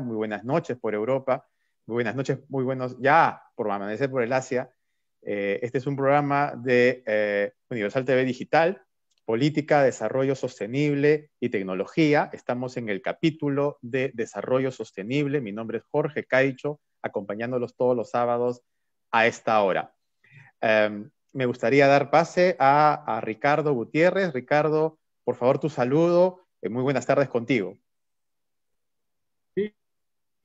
muy buenas noches por Europa, muy buenas noches, muy buenos ya por amanecer por el Asia. Eh, este es un programa de eh, Universal TV Digital, Política, Desarrollo Sostenible y Tecnología. Estamos en el capítulo de Desarrollo Sostenible. Mi nombre es Jorge Caicho, acompañándolos todos los sábados a esta hora. Em, me gustaría dar pase a, a Ricardo Gutiérrez. Ricardo, por favor, tu saludo. Eh, muy buenas tardes contigo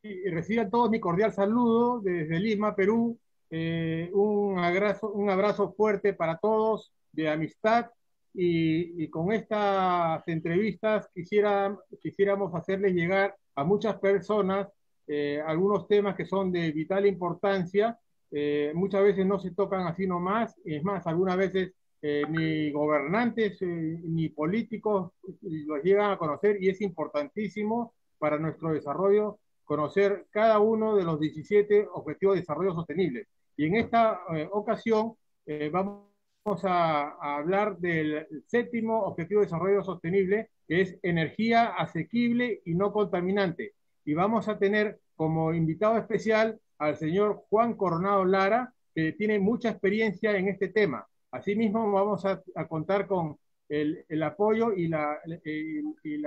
y reciban todos mi cordial saludo desde Lima, Perú. Eh, un, abrazo, un abrazo fuerte para todos de amistad y, y, con estas entrevistas quisiera, quisiéramos hacerles llegar a muchas personas eh, algunos temas que son de vital importancia. Eh, muchas veces no se tocan así nomás, es más, algunas veces eh, ni gobernantes eh, ni políticos los llegan a conocer y es importantísimo para nuestro desarrollo conocer cada uno de los 17 Objetivos de Desarrollo Sostenible. Y en esta eh, ocasión eh, vamos a, hablar del séptimo Objetivo de Desarrollo Sostenible, que es energía asequible y no contaminante. Y vamos a tener como invitado especial al señor Juan Coronado Lara, que tiene mucha experiencia en este tema. Asimismo, vamos a, contar con el, apoyo y la, este,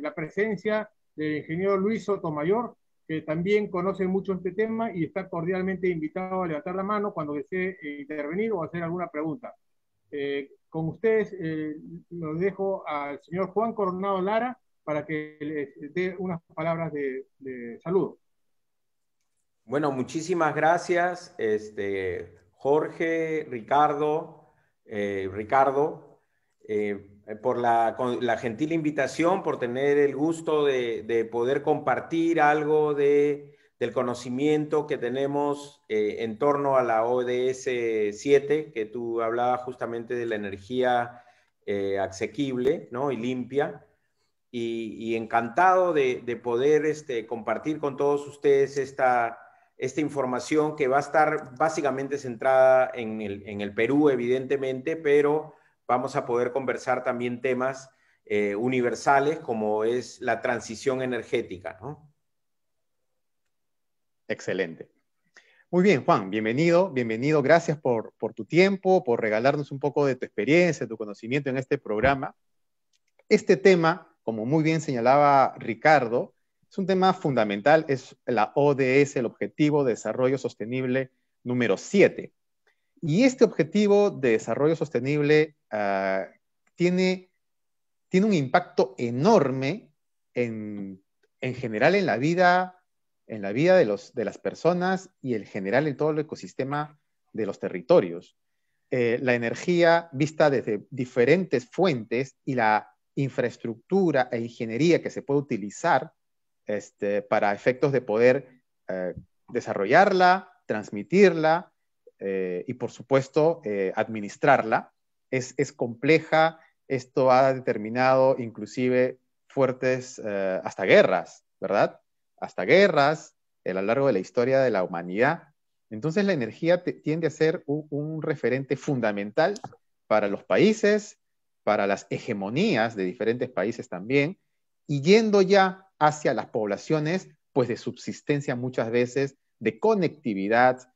la presencia del ingeniero Luis Sotomayor, que también conoce mucho este tema y está cordialmente invitado a levantar la mano cuando desee eh, intervenir o hacer alguna pregunta. Eh, con ustedes eh, lo los dejo al señor Juan Coronado Lara para que les dé unas palabras de, saludo. Bueno, muchísimas gracias, este, Jorge, Ricardo, Ricardo. Eh, por la, gentil invitación, por tener el gusto de, poder compartir algo del conocimiento que tenemos eh, en torno a la ODS 7, que tú hablabas justamente de la energía eh, asequible ¿no? y limpia. Y, encantado de, poder este, compartir con todos ustedes esta, información que va a estar básicamente centrada en el Perú, evidentemente, pero vamos a poder conversar también temas eh, universales como es la transición energética. ¿no? Excelente. Muy bien, Juan, bienvenido, bienvenido, gracias por, por, tu tiempo, por regalarnos un poco de tu experiencia, tu conocimiento en este programa. Este tema, como muy bien señalaba Ricardo, es un tema fundamental, es la ODS, el Objetivo de Desarrollo Sostenible número 7. Y este Objetivo de Desarrollo Sostenible Ah, tiene, tiene un impacto enorme en, general en la vida, en la vida de, las personas y en general en todo el ecosistema de los territorios. Eh, la energía vista desde diferentes fuentes y la infraestructura e ingeniería que se puede utilizar este, para efectos de poder eh, desarrollarla, transmitirla eh, y, por supuesto, administrarla, es, compleja, esto ha determinado inclusive fuertes, eh, hasta guerras, ¿verdad? Hasta guerras eh, a lo largo de la historia de la humanidad. Entonces la energía tiende a ser un, referente fundamental para los países, para las hegemonías de diferentes países también, y yendo ya hacia las poblaciones, pues de subsistencia muchas veces, de conectividad,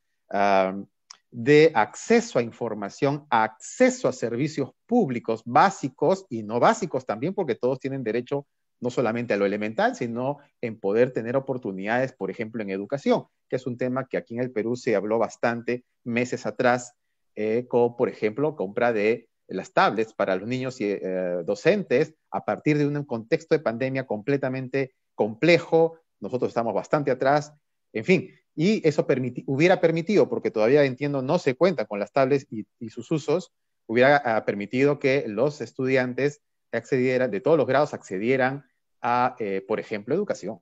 de acceso a información, acceso a servicios públicos básicos y no básicos también, porque todos tienen derecho no solamente a lo elemental, sino en poder tener oportunidades, por ejemplo, en educación, que es un tema que aquí en el Perú se habló bastante meses atrás, eh, como por ejemplo, compra de las tablets para los niños y eh, docentes a partir de un contexto de pandemia completamente complejo. Nosotros estamos bastante atrás. En fin, y eso hubiera permitido, porque todavía entiendo no se cuenta con las tablas y, sus usos, hubiera ah, permitido que los estudiantes de todos los grados, accedieran a, eh, por ejemplo, educación.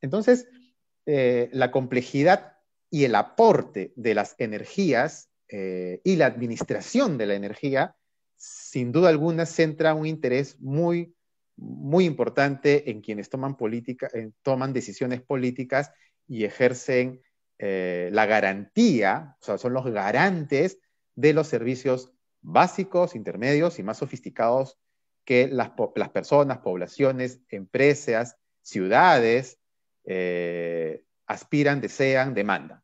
Entonces, eh, la complejidad y el aporte de las energías eh, y la administración de la energía, sin duda alguna, centra un interés muy, muy importante en quienes toman, toman decisiones políticas y ejercen eh, la garantía, o sea, son los garantes de los servicios básicos, intermedios y más sofisticados que las, personas, poblaciones, empresas, ciudades eh, aspiran, desean, demandan.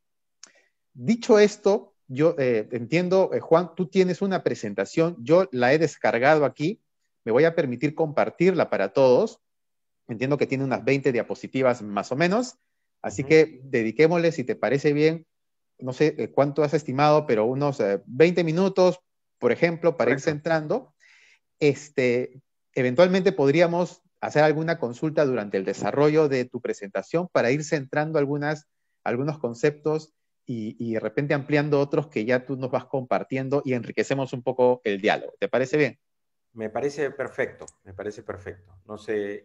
Dicho esto, yo eh, entiendo, Juan, tú tienes una presentación, yo la he descargado aquí, me voy a permitir compartirla para todos. Entiendo que tiene unas 20 diapositivas más o menos. Así que dediquémosle, si te parece bien, no sé eh, cuánto has estimado, pero unos 20 eh, minutos, por ejemplo, para ir centrando. Este, eventualmente podríamos hacer alguna consulta durante el desarrollo de tu presentación para ir centrando algunas, algunos conceptos y, y, de repente ampliando otros que ya tú nos vas compartiendo y enriquecemos un poco el diálogo. ¿Te parece bien? Me parece perfecto, me parece perfecto. No sé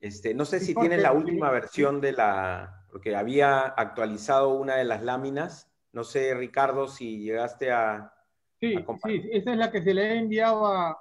este, no sé si tiene la última versión de la, porque había actualizado una de las láminas. No sé, Ricardo, si llegaste a... Sí, sí, esa es la que se le ha enviado a,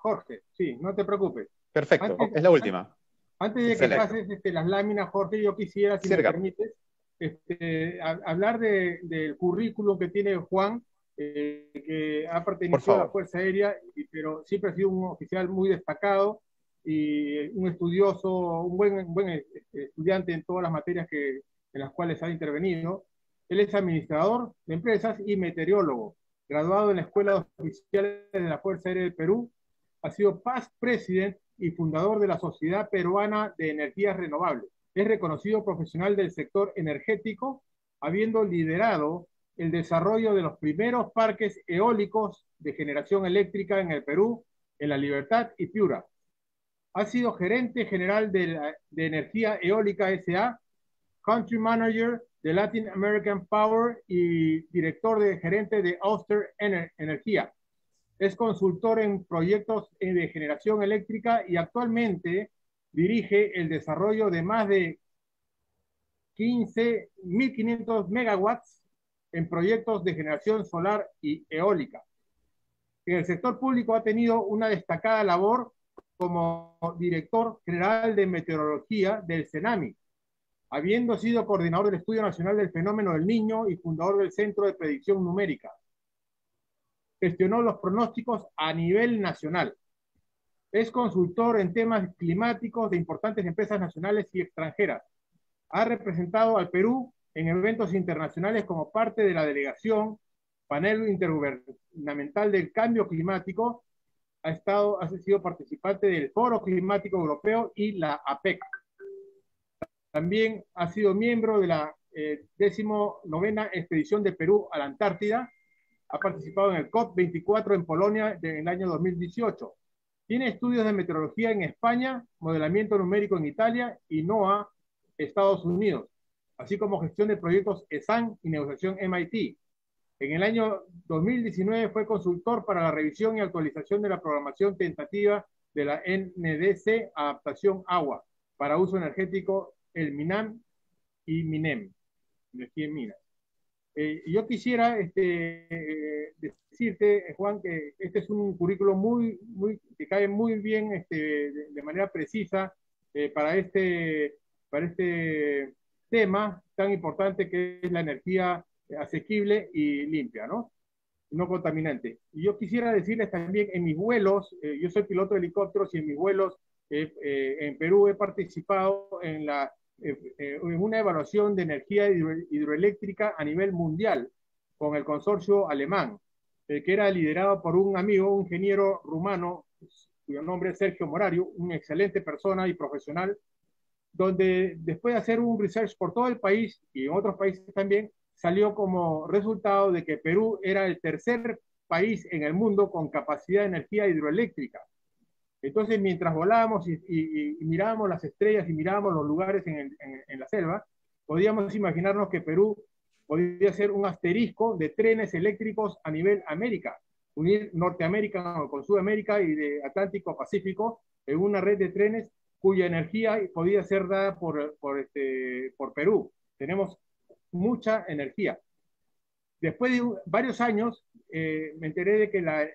Jorge. Sí, no te preocupes. Perfecto, es la última. Antes de que este, las láminas, Jorge, yo quisiera, si me permites, este, hablar del currículum que tiene Juan, eh, que ha pertenecido a la Fuerza Aérea, pero siempre ha sido un oficial muy destacado y eh, un estudioso, un buen, este, estudiante en todas las materias que, en las cuales ha intervenido. Él es administrador de empresas y meteorólogo, graduado en la Escuela Oficial de la Fuerza Aérea del Perú. Ha sido past president y fundador de la Sociedad Peruana de Energías Renovables. Es reconocido profesional del sector energético, habiendo liderado el desarrollo de los primeros parques eólicos de generación eléctrica en el Perú, en La Libertad y Piura ha sido gerente general de, Energía Eólica SA, country manager de Latin American Power y director de gerente de Auster Energía. Es consultor en proyectos eh, de generación eléctrica y actualmente dirige el desarrollo de más de 15.500 megawatts en proyectos de generación solar y eólica. En el sector público ha tenido una destacada labor como director general de meteorología del CENAMI, habiendo sido coordinador del Estudio Nacional del Fenómeno del Niño y fundador del Centro de Predicción Numérica. Gestionó los pronósticos a nivel nacional. Es consultor en temas climáticos de importantes empresas nacionales y extranjeras. Ha representado al Perú en eventos internacionales como parte de la delegación panel intergubernamental del cambio climático ha estado, ha sido participante del Foro Climático Europeo y la APEC. También ha sido miembro de la 19 eh, décimo expedición de Perú a la Antártida. Ha participado en el COP24 en Polonia en el año 2018. Tiene estudios de meteorología en España, modelamiento numérico en Italia y NOAA, Estados Unidos, así como gestión de proyectos ESAN y negociación MIT. En el año 2019 fue consultor para la revisión y actualización de la programación tentativa de la NDC Adaptación Agua para uso energético, el MINAM y MINEM, energía en eh, yo quisiera este, decirte, Juan, que este es un currículo muy, que cae muy bien este, de, manera precisa eh, para, este, para este tema tan importante que es la energía asequible y limpia, ¿no? No contaminante. Y yo quisiera decirles también, en mis vuelos, eh, yo soy piloto de helicópteros y en mis vuelos eh, eh, en Perú he participado en, la, en una evaluación de energía hidroeléctrica a nivel mundial con el consorcio alemán, que era liderado por un amigo, un ingeniero rumano, cuyo nombre es Sergio Morario, una excelente persona y profesional, donde después de hacer un research por todo el país y en otros países también, salió como resultado de que Perú era el tercer país en el mundo con capacidad de energía hidroeléctrica. Entonces, mientras volábamos y, y, mirábamos las estrellas y mirábamos los lugares en, la selva, podíamos imaginarnos que Perú podría ser un asterisco de trenes eléctricos a nivel América, unir Norteamérica con Sudamérica y de Atlántico a Pacífico en una red de trenes cuya energía podía ser dada por, por este, Perú. Tenemos mucha energía. Después de varios años eh, me enteré de que las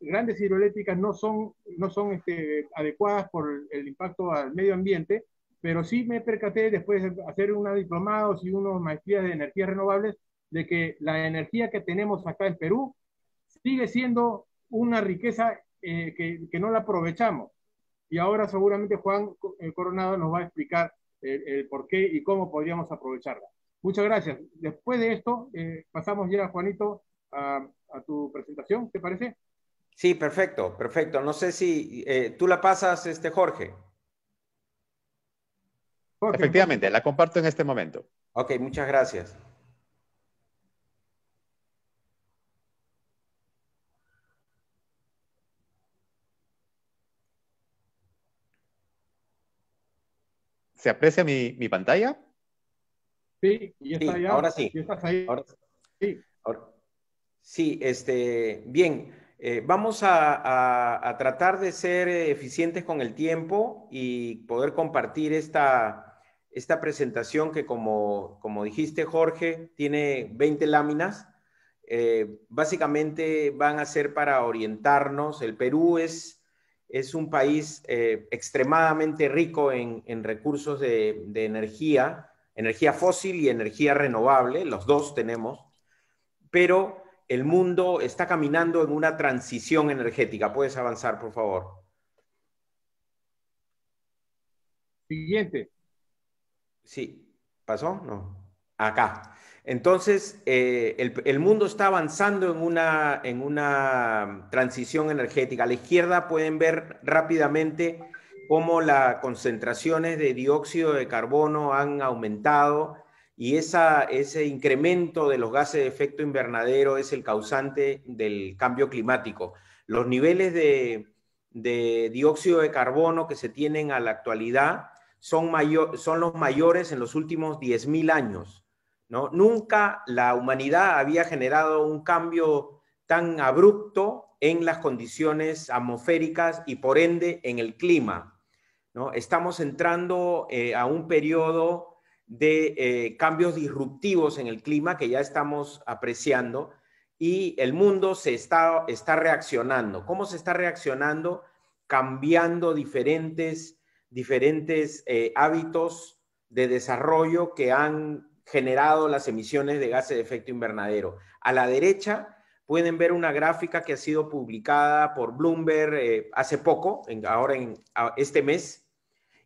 grandes hidroeléctricas no son, no son este, adecuadas por el impacto al medio ambiente, pero sí me percaté después de hacer una diplomado y unos maestrías de energías renovables de que la energía que tenemos acá en Perú sigue siendo una riqueza eh, que, que, no la aprovechamos. Y ahora seguramente Juan eh, Coronado nos va a explicar el, el por qué y cómo podríamos aprovecharla. Muchas gracias. Después de esto, eh, pasamos ya, Juanito, a, tu presentación, ¿te parece? Sí, perfecto, perfecto. No sé si eh, tú la pasas, este Jorge. Efectivamente, la comparto en este momento. Ok, muchas gracias. ¿Se aprecia mi, mi pantalla? Sí, y ahora sí. sí. sí, este, bien. Eh, vamos a, tratar de ser eficientes con el tiempo y poder compartir esta, presentación que, como, dijiste, Jorge, tiene 20 láminas. Eh, básicamente van a ser para orientarnos. El Perú es, un país eh, extremadamente rico en, recursos de, de energía energía fósil y energía renovable, los dos tenemos, pero el mundo está caminando en una transición energética. Puedes avanzar, por favor. Siguiente. Sí, ¿pasó? No. Acá. Entonces, eh, el, el, mundo está avanzando en una, en una transición energética. A la izquierda pueden ver rápidamente cómo las concentraciones de dióxido de carbono han aumentado y ese incremento de los gases de efecto invernadero es el causante del cambio climático. Los niveles de, dióxido de carbono que se tienen a la actualidad son, los mayores en los últimos 10.000 años. Nunca la humanidad había generado un cambio tan abrupto en las condiciones atmosféricas y por ende en el clima. Estamos entrando eh, a un periodo de eh, cambios disruptivos en el clima que ya estamos apreciando y el mundo se está, reaccionando. ¿Cómo se está reaccionando? Cambiando diferentes, diferentes eh, hábitos de desarrollo que han generado las emisiones de gases de efecto invernadero. A la derecha pueden ver una gráfica que ha sido publicada por Bloomberg eh, hace poco, ahora en este mes,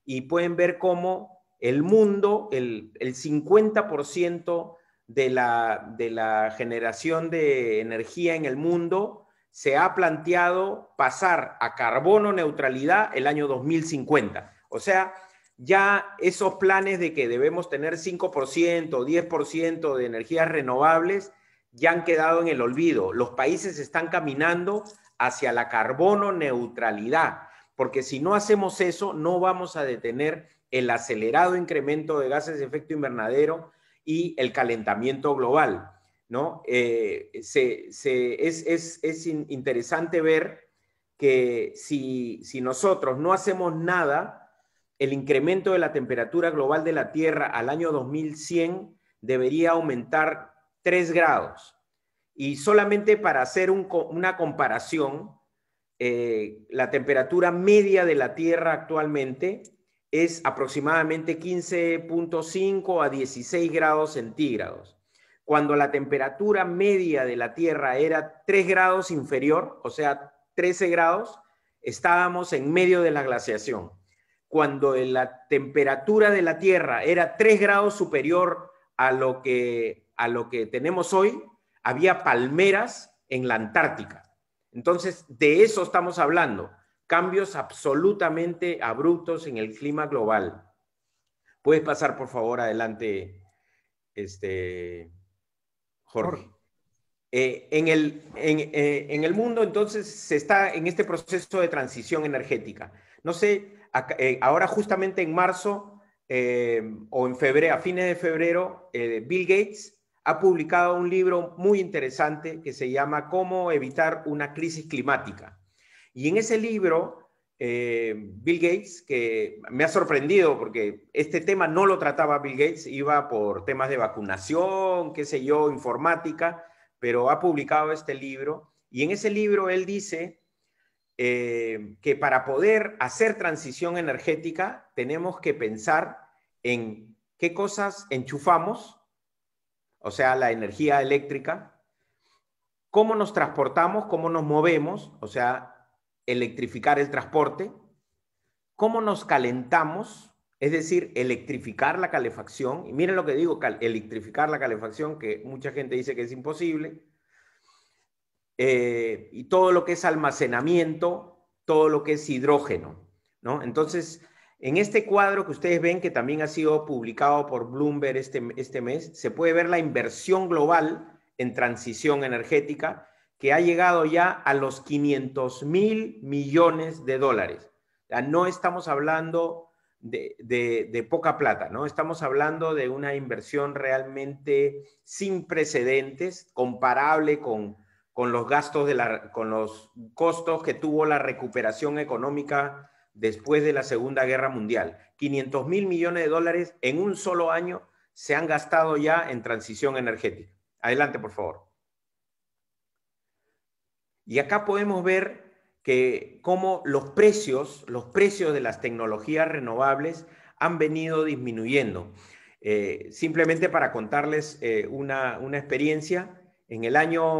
y pueden ver cómo el mundo, el, 50% de la, de la generación de energía en el mundo se ha planteado pasar a carbono neutralidad el año 2050. O sea, ya esos planes de que debemos tener 5%, 10% de energías renovables, ya han quedado en el olvido. Los países están caminando hacia la carbono neutralidad, porque si no hacemos eso, no vamos a detener el acelerado incremento de gases de efecto invernadero y el calentamiento global. ¿no? Eh, es, interesante ver que si, si nosotros no hacemos nada, el incremento de la temperatura global de la Tierra al año 2100 debería aumentar 3 grados. Y solamente para hacer una comparación, eh, la temperatura media de la Tierra actualmente es aproximadamente 15.5 a 16 grados centígrados. Cuando la temperatura media de la Tierra era 3 grados inferior, o sea, 13 grados, estábamos en medio de la glaciación. Cuando la temperatura de la Tierra era 3 grados superior a lo que a lo que tenemos hoy, había palmeras en la Antártica. Entonces, de eso estamos hablando, cambios absolutamente abruptos en el clima global. Puedes pasar, por favor, adelante, este, Jorge. Eh, eh, en, el, mundo, entonces, se está en este proceso de transición energética. No sé, eh, ahora justamente en marzo o en febrero, a fines de febrero, Bill Gates ha publicado un libro muy interesante que se llama Cómo evitar una crisis climática. Y en ese libro, eh, Bill Gates, que me ha sorprendido porque este tema no lo trataba Bill Gates, iba por temas de vacunación, qué sé yo, informática, pero ha publicado este libro. Y en ese libro él dice eh, que para poder hacer transición energética tenemos que pensar en qué cosas enchufamos o sea, la energía eléctrica, cómo nos transportamos, cómo nos movemos, o sea, electrificar el transporte, cómo nos calentamos, es decir, electrificar la calefacción. Y miren lo que digo, electrificar la calefacción, que mucha gente dice que es imposible. Eh, y todo lo que es almacenamiento, todo lo que es hidrógeno, ¿no? Entonces, en este cuadro que ustedes ven, que también ha sido publicado por Bloomberg este, este mes, se puede ver la inversión global en transición energética que ha llegado ya a los 500 mil millones de dólares. no estamos hablando de, poca plata, ¿no? Estamos hablando de una inversión realmente sin precedentes, comparable con, los gastos de con los costos que tuvo la recuperación económica después de la Segunda Guerra Mundial. 500 mil millones de dólares en un solo año se han gastado ya en transición energética. Adelante, por favor. Y acá podemos ver que cómo los precios, los precios de las tecnologías renovables han venido disminuyendo. Eh, simplemente para contarles eh, una, una experiencia, en el año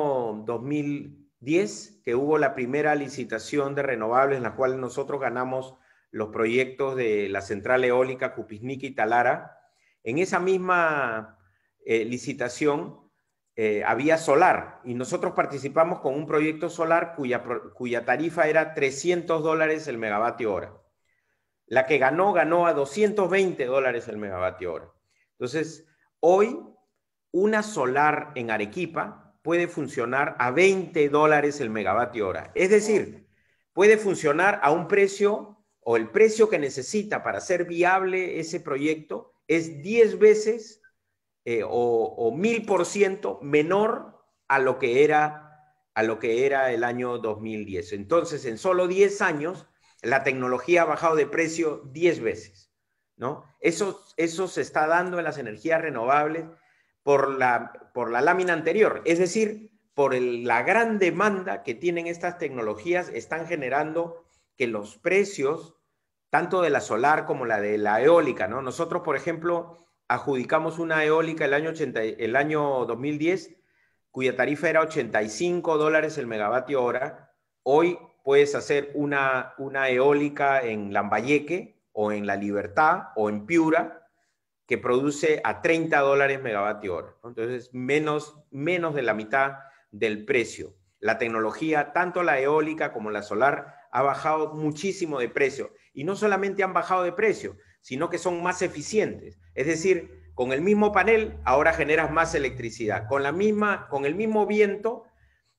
2000, 10, que hubo la primera licitación de renovables en la cual nosotros ganamos los proyectos de la central eólica Cupisnica y Talara. En esa misma eh, licitación eh, había solar y nosotros participamos con un proyecto solar cuya, cuya tarifa era 300 dólares el megavatio hora. La que ganó, ganó a 220 dólares el megavatio hora. Entonces, hoy una solar en Arequipa puede funcionar a 20 dólares el megavatio hora. Es decir, puede funcionar a un precio o el precio que necesita para ser viable ese proyecto es 10 veces eh, o mil por ciento menor a lo que era a lo que era el año 2010. Entonces, en solo 10 años, la tecnología ha bajado de precio 10 veces, ¿no? Eso, eso se está dando en las energías renovables por la, por la lámina anterior, es decir, por la gran demanda que tienen estas tecnologías, están generando que los precios, tanto de la solar como la de la eólica, ¿no? Nosotros, por ejemplo, adjudicamos una eólica el año, 80, el año 2010, cuya tarifa era 85 dólares el megavatio hora. Hoy puedes hacer una eólica en Lambayeque o en La Libertad o en Piura que produce a 30 dólares megavatio hora. Entonces, menos, menos de la mitad del precio. La tecnología, tanto la eólica como la solar, ha bajado muchísimo de precio. Y no solamente han bajado de precio, sino que son más eficientes. Es decir, con el mismo panel, ahora generas más electricidad. Con, la misma, con el mismo viento,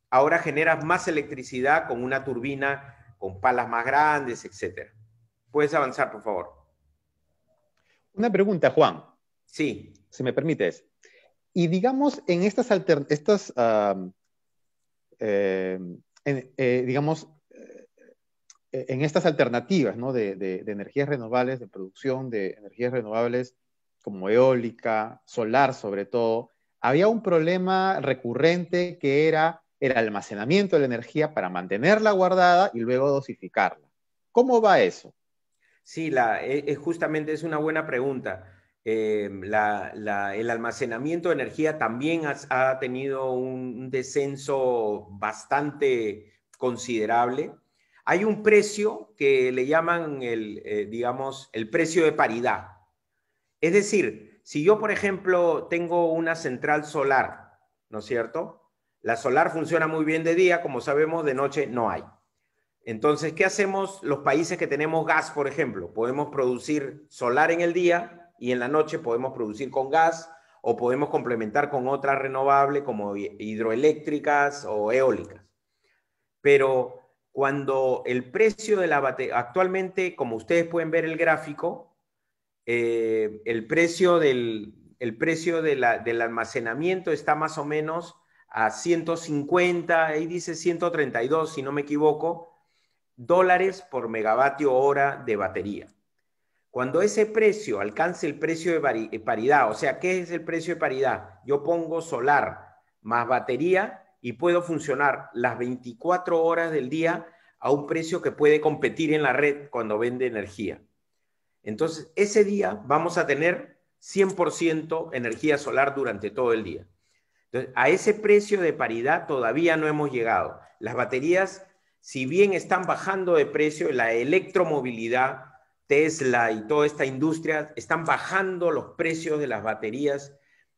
ahora generas más electricidad con una turbina con palas más grandes, etc. Puedes avanzar, por favor. Una pregunta, Juan. Sí. Si me permites. Y digamos, en estas, eh, eh, digamos, eh, en estas alternativas de, energías renovables, de producción de energías renovables como eólica, solar sobre todo, había un problema recurrente que era el almacenamiento de la energía para mantenerla guardada y luego dosificarla. ¿Cómo va eso? Sí, eh, eh, justamente es una buena pregunta. Eh, el almacenamiento de energía también ha tenido un descenso bastante considerable. Hay un precio que le llaman el, digamos, el precio de paridad. Es decir, si yo, por ejemplo, tengo una central solar, ¿no es cierto? La solar funciona muy bien de día, como sabemos, de noche no hay. Entonces, ¿qué hacemos los países que tenemos gas, por ejemplo? Podemos producir solar en el día y en la noche podemos producir con gas o podemos complementar con otras renovables como hidroeléctricas o eólicas. Pero cuando el precio de la batería, actualmente, como ustedes pueden ver el gráfico, eh, el precio, del, el precio del almacenamiento está más o menos a 150, ahí dice 132, si no me equivoco, dólares por megavatio hora de batería. Cuando ese precio alcance el precio de eh, paridad, o sea, ¿qué es el precio de paridad? Yo pongo solar más batería y puedo funcionar las 24 horas del día a un precio que puede competir en la red cuando vende energía. Entonces, ese día vamos a tener 100% energía solar durante todo el día. Entonces, a ese precio de paridad todavía no hemos llegado. Las baterías si bien están bajando de precio la electromovilidad, Tesla y toda esta industria, están bajando los precios de las baterías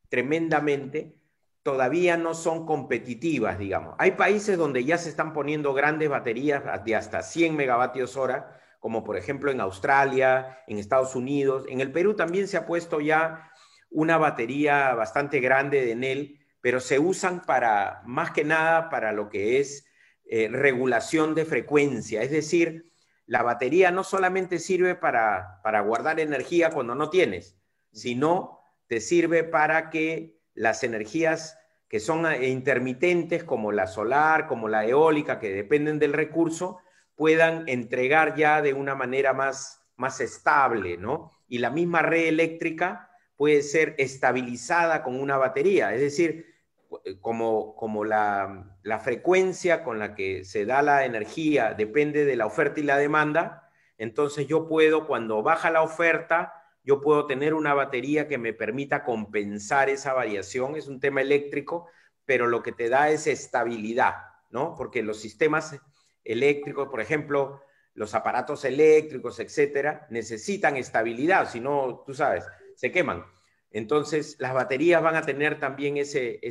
tremendamente, todavía no son competitivas, digamos. Hay países donde ya se están poniendo grandes baterías de hasta 100 megavatios hora, como por ejemplo en Australia, en Estados Unidos. En el Perú también se ha puesto ya una batería bastante grande de NEL, pero se usan para, más que nada, para lo que es eh, regulación de frecuencia, es decir, la batería no solamente sirve para, guardar energía cuando no tienes, sino te sirve para que las energías que son intermitentes, como la solar, como la eólica, que dependen del recurso, puedan entregar ya de una manera más, más estable, ¿no? Y la misma red eléctrica puede ser estabilizada con una batería, es decir, eh, como, como la, la, frecuencia con la que se da la energía depende de la oferta y la demanda, entonces yo puedo, cuando baja la oferta, yo puedo tener una batería que me permita compensar esa variación, es un tema eléctrico, pero lo que te da es estabilidad, ¿no? Porque los sistemas eléctricos, por ejemplo, los aparatos eléctricos, etcétera, necesitan estabilidad, si no, tú sabes, se queman. Entonces, las baterías van a tener también ese,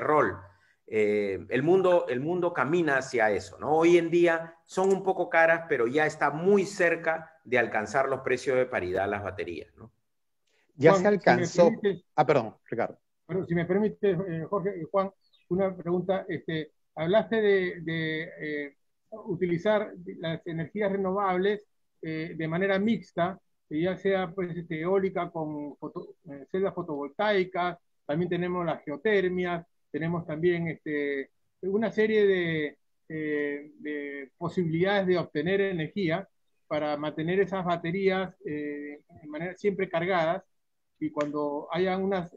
rol. Eh, el, mundo, el mundo camina hacia eso, ¿no? Hoy en día son un poco caras, pero ya está muy cerca de alcanzar los precios de paridad las baterías, ¿no? Ya se alcanzó. ah, perdón, Ricardo. si me permite, eh, Jorge, y eh, Juan, una pregunta. Este, hablaste de utilizar las energías renovables de manera mixta ya sea pues, este, eólica con eh, celdas fotovoltaicas, también tenemos las geotermias, tenemos también este, una serie de, eh, de, posibilidades de obtener energía para mantener esas baterías eh, manera siempre cargadas y cuando haya unas,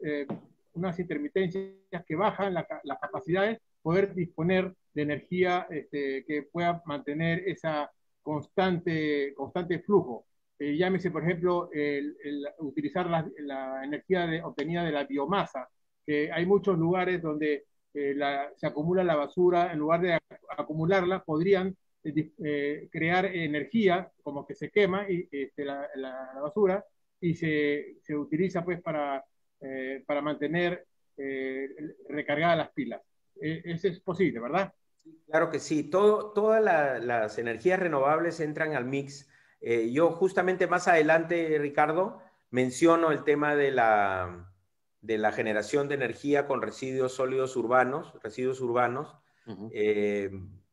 unas intermitencias que bajan las capacidades, poder disponer de energía este, que pueda mantener esa constante, constante flujo. Eh, llámese, por ejemplo, utilizar la, energía obtenida de la biomasa. que hay muchos lugares donde eh, se acumula la basura, en lugar de acumularla, podrían eh, crear energía, como que se quema y, este, la, la, basura y se, se utiliza pues para, para mantener recargadas las pilas. E, Eso es posible, ¿verdad? Claro que sí. Todo, todas las energías renovables entran al mix eh, yo justamente más adelante, Ricardo, menciono el tema de la, generación de energía con residuos sólidos urbanos, residuos urbanos. Eh,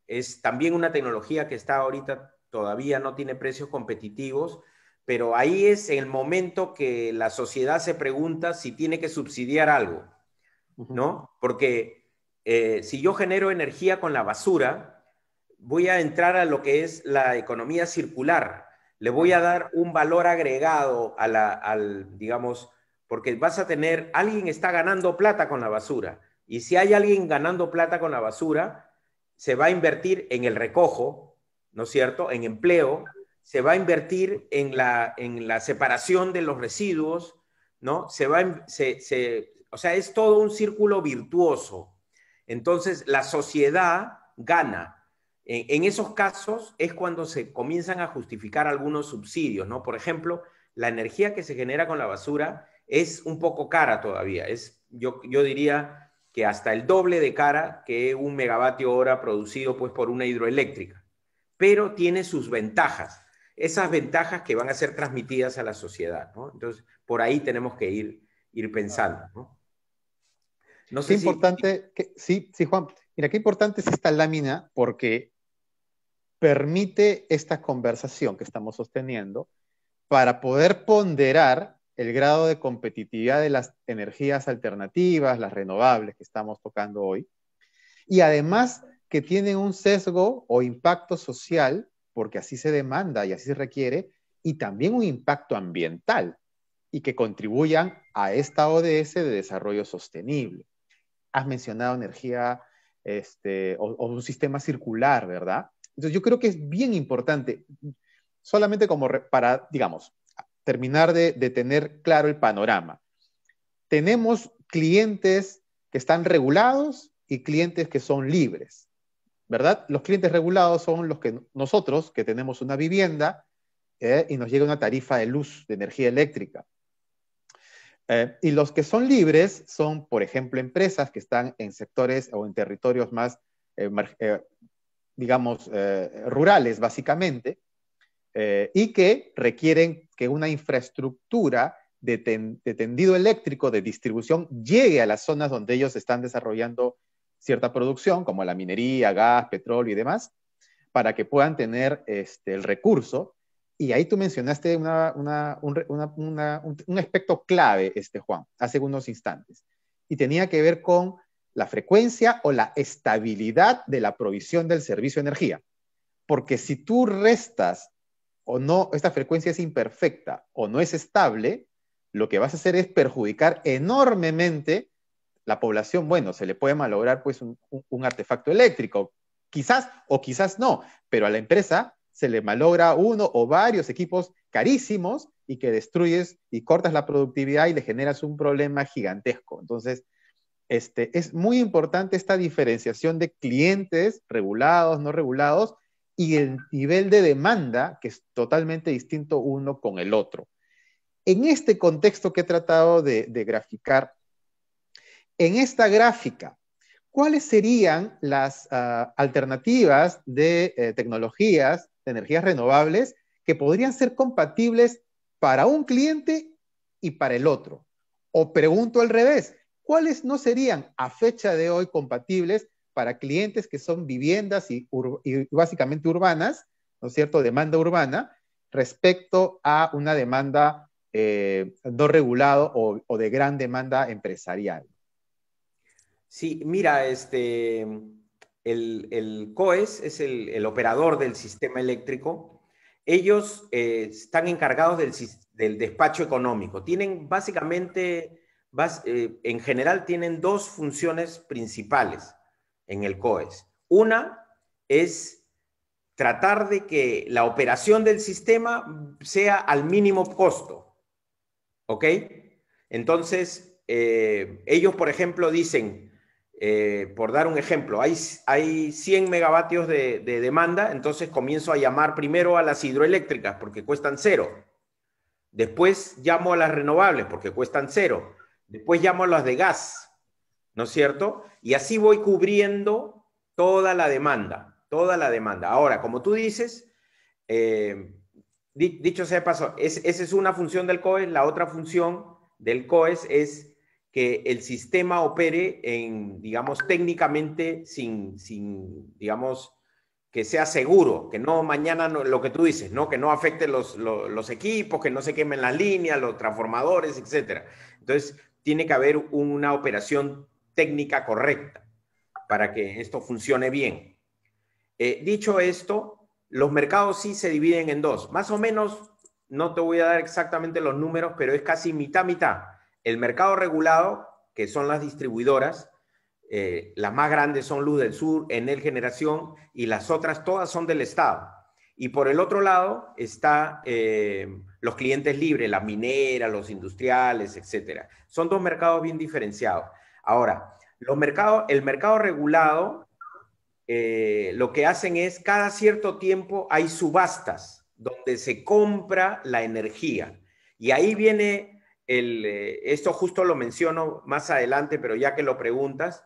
es también una tecnología que está ahorita, todavía no tiene precios competitivos, pero ahí es el momento que la sociedad se pregunta si tiene que subsidiar algo, ¿no? Porque eh, si yo genero energía con la basura, voy a entrar a lo que es la economía circular, le voy a dar un valor agregado a al, digamos, porque vas a tener, alguien está ganando plata con la basura. Y si hay alguien ganando plata con la basura, se va a invertir en el recojo, ¿no es cierto? En empleo, se va a invertir en la, en la separación de los residuos, ¿no? Se va, se, o sea, es todo un círculo virtuoso. Entonces, la sociedad gana. En, esos casos es cuando se comienzan a justificar algunos subsidios, ¿no? Por ejemplo, la energía que se genera con la basura es un poco cara todavía. Es, yo, yo diría que hasta el doble de cara que un megavatio hora producido pues, por una hidroeléctrica. Pero tiene sus ventajas, esas ventajas que van a ser transmitidas a la sociedad. ¿no? Entonces, por ahí tenemos que ir, ir pensando. ¿no? no sé si... importante, sí, sí, Juan, Mira, qué importante es esta lámina porque permite esta conversación que estamos sosteniendo para poder ponderar el grado de competitividad de las energías alternativas, las renovables que estamos tocando hoy, y además que tienen un sesgo o impacto social, porque así se demanda y así se requiere, y también un impacto ambiental, y que contribuyan a esta ODS de desarrollo sostenible. Has mencionado energía este, o un sistema circular, ¿verdad? Entonces yo creo que es bien importante, solamente como para, digamos, terminar de, tener claro el panorama. Tenemos clientes que están regulados y clientes que son libres, ¿verdad? Los clientes regulados son los que nosotros, que tenemos una vivienda eh, y nos llega una tarifa de luz, de energía eléctrica. Eh, y los que son libres son, por ejemplo, empresas que están en sectores o en territorios más eh, digamos, eh, rurales básicamente, eh, y que requieren que una infraestructura de, tendido eléctrico, de distribución, llegue a las zonas donde ellos están desarrollando cierta producción, como la minería, gas, petróleo y demás, para que puedan tener este, el recurso. Y ahí tú mencionaste una, un, aspecto clave, este, Juan, hace unos instantes, y tenía que ver con la frecuencia o la estabilidad de la provisión del servicio de energía. Porque si tú restas o no, esta frecuencia es imperfecta o no es estable, lo que vas a hacer es perjudicar enormemente la población. Bueno, se le puede malograr pues un artefacto eléctrico, quizás o quizás no, pero a la empresa se le malogra uno o varios equipos carísimos y que destruyes y cortas la productividad y le generas un problema gigantesco. Entonces, este, es muy importante esta diferenciación de clientes regulados, no regulados, y el nivel de demanda, que es totalmente distinto uno con el otro. En este contexto que he tratado de, graficar, en esta gráfica, ¿cuáles serían las ah, alternativas de eh, tecnologías de energías renovables que podrían ser compatibles para un cliente y para el otro? O pregunto al revés, cuáles no serían a fecha de hoy compatibles para clientes que son viviendas y, básicamente urbanas, ¿no es cierto?, demanda urbana, respecto a una demanda eh, no regulado o, de gran demanda empresarial. Sí, mira, este, el, COES es el, operador del sistema eléctrico. Ellos eh, están encargados del, del, despacho económico. Tienen básicamente eh, en general tienen dos funciones principales en el COES. Una es tratar de que la operación del sistema sea al mínimo costo. ¿Ok? Entonces, eh, ellos, por ejemplo, dicen, eh, por dar un ejemplo, hay, 100 megavatios de, demanda, entonces comienzo a llamar primero a las hidroeléctricas porque cuestan cero. Después llamo a las renovables porque cuestan cero después llamo a las de gas, ¿no es cierto? Y así voy cubriendo toda la demanda, toda la demanda. Ahora, como tú dices, eh, dicho sea de paso, esa es una función del COES, la otra función del COES es que el sistema opere en, digamos, técnicamente sin, digamos, que sea seguro, que no mañana lo que tú dices, ¿no? Que no afecte los, los, equipos, que no se quemen las líneas, los transformadores, etc. Entonces, tiene que haber una operación técnica correcta para que esto funcione bien. Eh, dicho esto, los mercados sí se dividen en dos. Más o menos, no te voy a dar exactamente los números, pero es casi mitad, mitad. El mercado regulado, que son las distribuidoras, eh, las más grandes son Luz del Sur, Enel Generación y las otras todas son del Estado. Y por el otro lado está eh, los clientes libres, las mineras, los industriales, etcétera. Son dos mercados bien diferenciados. Ahora, los mercados, el mercado regulado eh, lo que hacen es cada cierto tiempo hay subastas donde se compra la energía. Y ahí viene el, eh, esto justo lo menciono más adelante, pero ya que lo preguntas,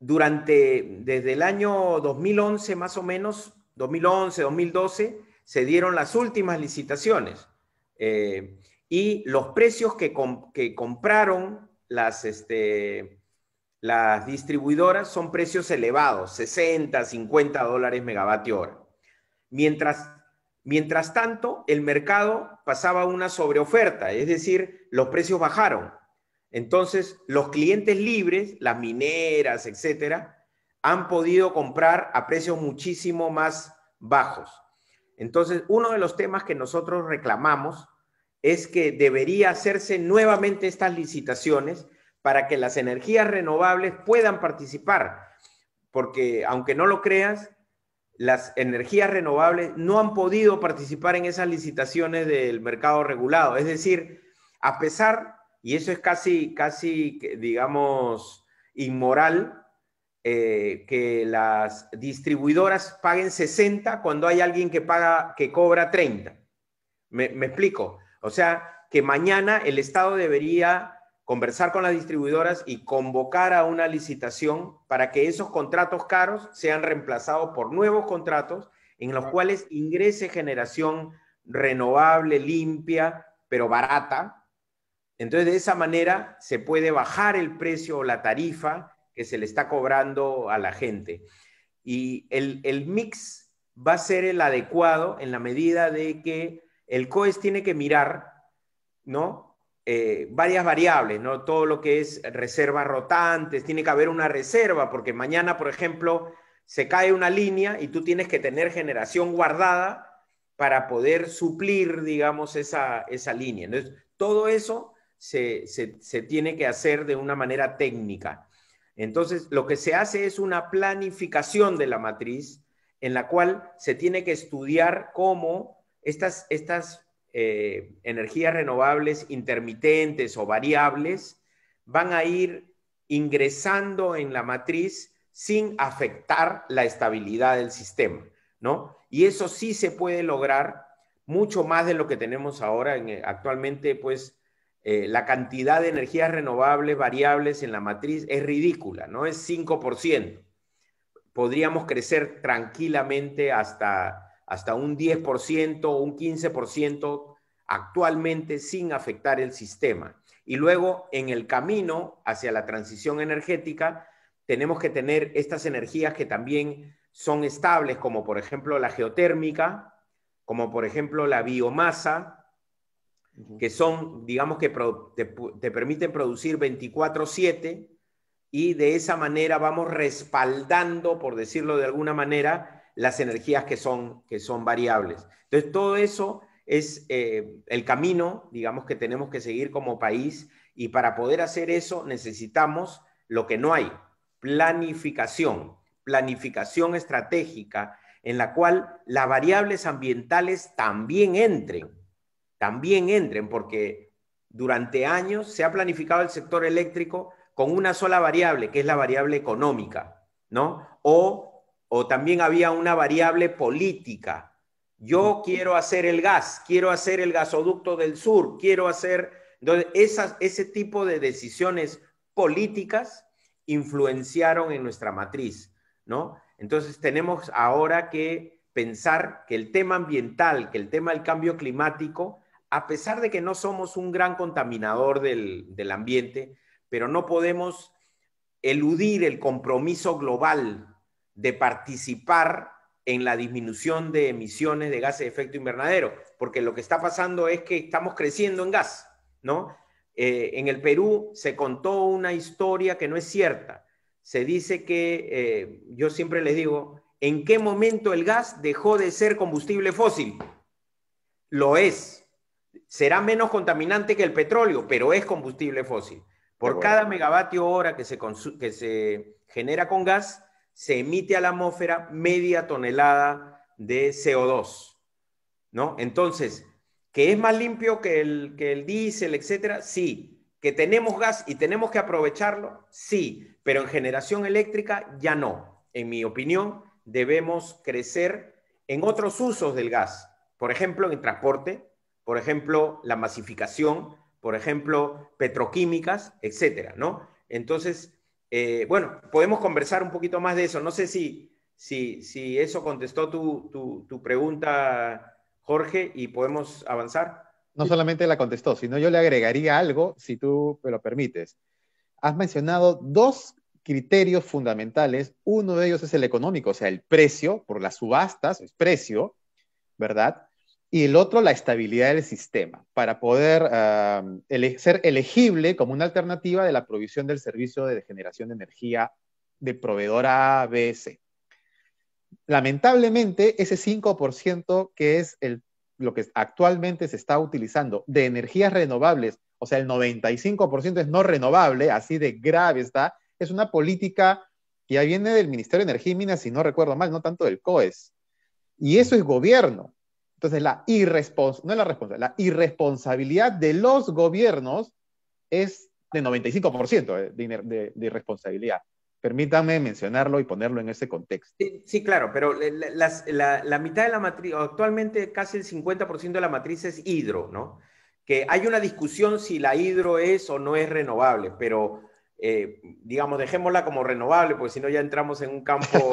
durante, desde el año 2011 más o menos, 2011, 2012, se dieron las últimas licitaciones. Eh, y los precios que, compraron las, este, las distribuidoras son precios elevados, 60, 50 dólares megavatio hora. Mientras, mientras tanto, el mercado pasaba una sobreoferta, es decir, los precios bajaron. Entonces, los clientes libres, las mineras, etcétera, han podido comprar a precios muchísimo más bajos. Entonces, uno de los temas que nosotros reclamamos es que debería hacerse nuevamente estas licitaciones para que las energías renovables puedan participar, porque aunque no lo creas, las energías renovables no han podido participar en esas licitaciones del mercado regulado. Es decir, a pesar, y eso es casi, casi, digamos, inmoral, eh, que las distribuidoras paguen 60 cuando hay alguien que paga, que cobra 30. Me, me explico. O sea, que mañana el Estado debería conversar con las distribuidoras y convocar a una licitación para que esos contratos caros sean reemplazados por nuevos contratos en los cuales ingrese generación renovable, limpia, pero barata. Entonces, de esa manera se puede bajar el precio o la tarifa que se le está cobrando a la gente. Y el, mix va a ser el adecuado en la medida de que el COES tiene que mirar, ¿no? Eh, varias variables, ¿no? Todo lo que es reservas rotantes, tiene que haber una reserva, porque mañana, por ejemplo, se cae una línea y tú tienes que tener generación guardada para poder suplir, digamos, esa, línea. Entonces, todo eso se, se tiene que hacer de una manera técnica. Entonces, lo que se hace es una planificación de la matriz en la cual se tiene que estudiar cómo estas, estas eh, energías renovables intermitentes o variables van a ir ingresando en la matriz sin afectar la estabilidad del sistema, ¿no? Y eso sí se puede lograr mucho más de lo que tenemos ahora. En, eh, actualmente, pues, eh, la cantidad de energías renovables variables en la matriz es ridícula, ¿no? Es 5%. Podríamos crecer tranquilamente hasta, hasta un 10%, un 15% actualmente sin afectar el sistema. Y luego, en el camino hacia la transición energética, tenemos que tener estas energías que también son estables, como por ejemplo la geotérmica, como por ejemplo la biomasa, que son, digamos que te, permiten producir 24/7 y de esa manera vamos respaldando, por decirlo de alguna manera, las energías que son, que son variables. Entonces, todo eso es eh, el camino, digamos, que tenemos que seguir como país y para poder hacer eso necesitamos lo que no hay, planificación, planificación estratégica en la cual las variables ambientales también entren también entren, porque durante años se ha planificado el sector eléctrico con una sola variable, que es la variable económica, ¿no? O, o también había una variable política. Yo quiero hacer el gas, quiero hacer el gasoducto del sur, quiero hacer... Entonces, esas, ese tipo de decisiones políticas influenciaron en nuestra matriz, ¿no? Entonces tenemos ahora que pensar que el tema ambiental, que el tema del cambio climático a pesar de que no somos un gran contaminador del, ambiente, pero no podemos eludir el compromiso global de participar en la disminución de emisiones de gases de efecto invernadero, porque lo que está pasando es que estamos creciendo en gas, ¿no? Eh, en el Perú se contó una historia que no es cierta. Se dice que, eh, yo siempre les digo, ¿en qué momento el gas dejó de ser combustible fósil? Lo es, será menos contaminante que el petróleo, pero es combustible fósil. Por cada megavatio hora que se, genera con gas, se emite a la atmósfera media tonelada de CO2. ¿no? Entonces, ¿que es más limpio que que el diésel, etcétera? Sí. ¿Que tenemos gas y tenemos que aprovecharlo? Sí. Pero en generación eléctrica ya no. En mi opinión, debemos crecer en otros usos del gas. Por ejemplo, en transporte, por ejemplo, la masificación, por ejemplo, petroquímicas, etcétera, ¿no? Entonces, eh, bueno, podemos conversar un poquito más de eso. No sé si, si, si eso contestó tu, tu pregunta, Jorge, y podemos avanzar. No solamente la contestó, sino yo le agregaría algo, si tú me lo permites. Has mencionado dos criterios fundamentales. Uno de ellos es el económico, o sea, el precio por las subastas, es precio, ¿verdad? y el otro, la estabilidad del sistema, para poder ah, ser elegible como una alternativa de la provisión del servicio de generación de energía de proveedor A, Lamentablemente, ese 5% que es el, lo que actualmente se está utilizando de energías renovables, o sea, el 95% es no renovable, así de grave está, es una política que ya viene del Ministerio de Energía y Minas, si no recuerdo mal, no tanto del COES. Y eso es gobierno, entonces, la, irrespons no la, responsabilidad la irresponsabilidad de los gobiernos es de 95% de, irresponsabilidad. Permítanme mencionarlo y ponerlo en ese contexto. Sí, claro, pero la, la, mitad de la matriz, actualmente casi el 50% de la matriz es hidro, ¿no? Que hay una discusión si la hidro es o no es renovable, pero eh, digamos, dejémosla como renovable, porque si no ya entramos en un campo...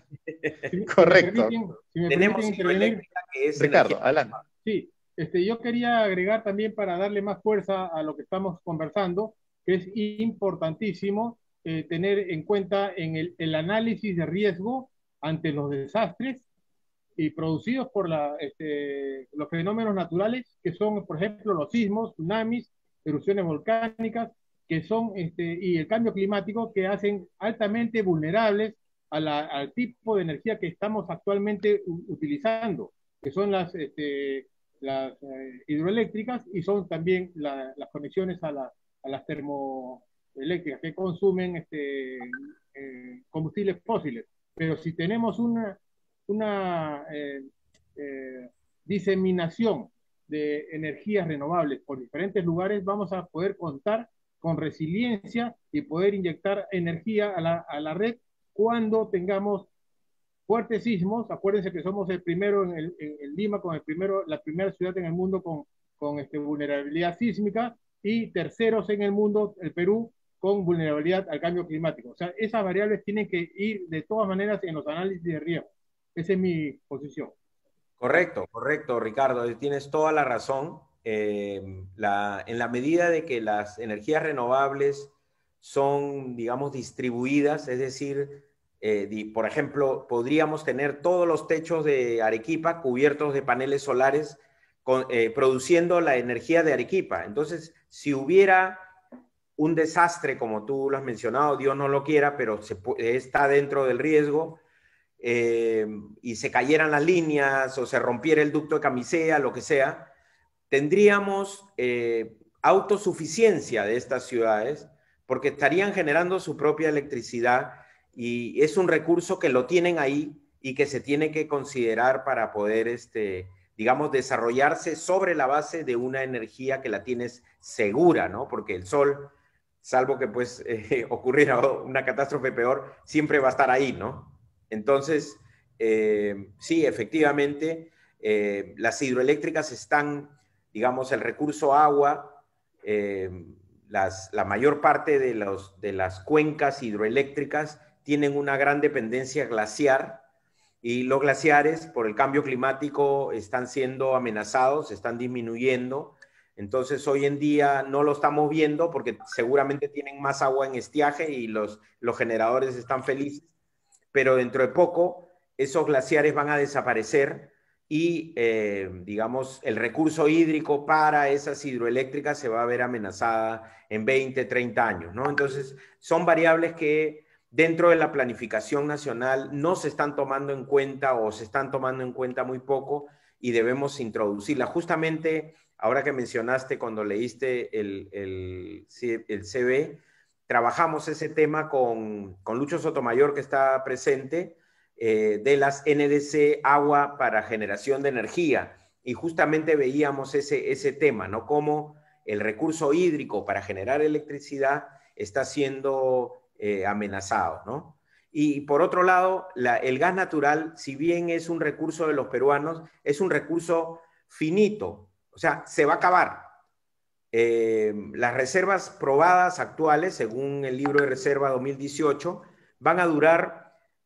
Correcto. Tenemos que es... Ricardo, adelante. Sí, este, yo quería agregar también para darle más fuerza a lo que estamos conversando, que es importantísimo eh, tener en cuenta en el, el, análisis de riesgo ante los desastres y producidos por la, este, los fenómenos naturales, que son, por ejemplo, los sismos, tsunamis, erupciones volcánicas, que son, este, y el cambio climático que hacen altamente vulnerables al tipo de energía que estamos actualmente utilizando, que son las, este, eh, hidroeléctricas y son también las conexiones a, a, las termoeléctricas que consumen este, eh, combustibles fósiles. Pero si tenemos una, una eh, diseminación de energías renovables por diferentes lugares, vamos a poder contar con resiliencia y poder inyectar energía a la, a la red cuando tengamos fuertes sismos. Acuérdense que somos el primero en, el, en, Lima, con el primero, la primera ciudad en el mundo con, con este, vulnerabilidad sísmica y terceros en el mundo, el Perú, con vulnerabilidad al cambio climático. O sea, esas variables tienen que ir de todas maneras en los análisis de riesgo. Esa es mi posición. Correcto, correcto, Ricardo. Tienes toda la razón. Em, en la medida de que las energías renovables son, digamos, distribuidas, es decir, eh, por ejemplo, podríamos tener todos los techos de Arequipa cubiertos de paneles solares eh, produciendo la energía de Arequipa. Entonces, si hubiera un desastre, como tú lo has mencionado, Dios no lo quiera, pero está dentro del riesgo, em, y se cayeran las líneas o se rompiera el ducto de camisea, lo que sea, tendríamos eh, autosuficiencia de estas ciudades porque estarían generando su propia electricidad y es un recurso que lo tienen ahí y que se tiene que considerar para poder, este, digamos, desarrollarse sobre la base de una energía que la tienes segura, ¿no? Porque el sol, salvo que pues eh, ocurriera una catástrofe peor, siempre va a estar ahí, ¿no? Entonces, eh, sí, efectivamente, las hidroeléctricas están digamos, el recurso agua, eh, la mayor parte de, de las cuencas hidroeléctricas tienen una gran dependencia glaciar y los glaciares por el cambio climático están siendo amenazados, están disminuyendo. Entonces hoy en día no lo estamos viendo porque seguramente tienen más agua en estiaje y los, los generadores están felices, pero dentro de poco esos glaciares van a desaparecer y, eh, digamos, el recurso hídrico para esas hidroeléctricas se va a ver amenazada en 20, 30 años, ¿no? Entonces, son variables que dentro de la planificación nacional no se están tomando en cuenta o se están tomando en cuenta muy poco y debemos introducirla. Justamente ahora que mencionaste cuando leíste el, el, el CB, trabajamos ese tema con, con Lucho Sotomayor que está presente eh, de las NDC agua para generación de energía. Y justamente veíamos ese, ese tema, ¿no? Cómo el recurso hídrico para generar electricidad está siendo eh, amenazado, ¿no? Y por otro lado, el gas natural, si bien es un recurso de los peruanos, es un recurso finito, o sea, se va a acabar. Eh, las reservas probadas actuales, según el libro de reserva 2018, van a durar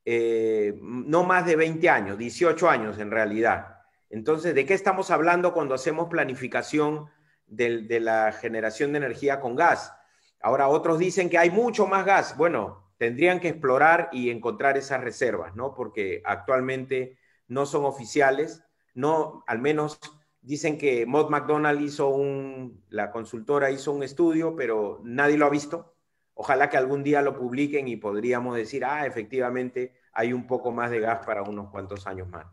eh, no más de 20 años, 18 años en realidad. Entonces, ¿de qué estamos hablando cuando hacemos planificación de, la generación de energía con gas? Ahora otros dicen que hay mucho más gas. Bueno, tendrían que explorar y encontrar esas reservas, ¿no? Porque actualmente no son oficiales, no, al menos dicen que Mod McDonald hizo un, la consultora hizo un estudio, pero nadie lo ha visto. Ojalá que algún día lo publiquen y podríamos decir, ah, efectivamente hay un poco más de gas para unos cuantos años más.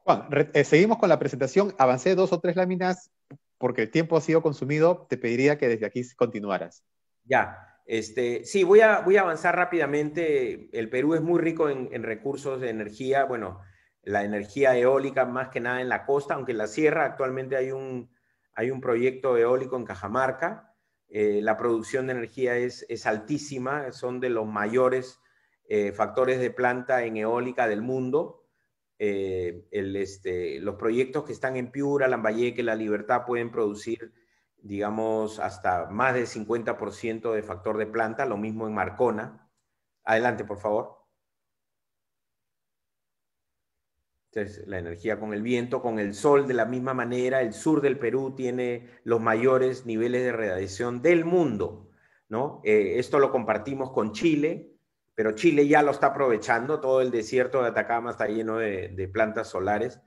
Juan, eh, seguimos con la presentación. Avancé dos o tres láminas porque el tiempo ha sido consumido. Te pediría que desde aquí continuaras. Ya, este, sí, voy a, voy a avanzar rápidamente. El Perú es muy rico en, recursos de energía, bueno, la energía eólica más que nada en la costa, aunque en la sierra actualmente hay un, hay un proyecto eólico en Cajamarca, eh, la producción de energía es, altísima, son de los mayores eh, factores de planta en eólica del mundo. Eh, este, los proyectos que están en Piura, Lambayeque, La Libertad pueden producir, digamos, hasta más del 50% de factor de planta, lo mismo en Marcona. Adelante, por favor. la energía con el viento, con el sol, de la misma manera, el sur del Perú tiene los mayores niveles de radiación del mundo, ¿no? Eh, esto lo compartimos con Chile, pero Chile ya lo está aprovechando, todo el desierto de Atacama está lleno de, plantas solares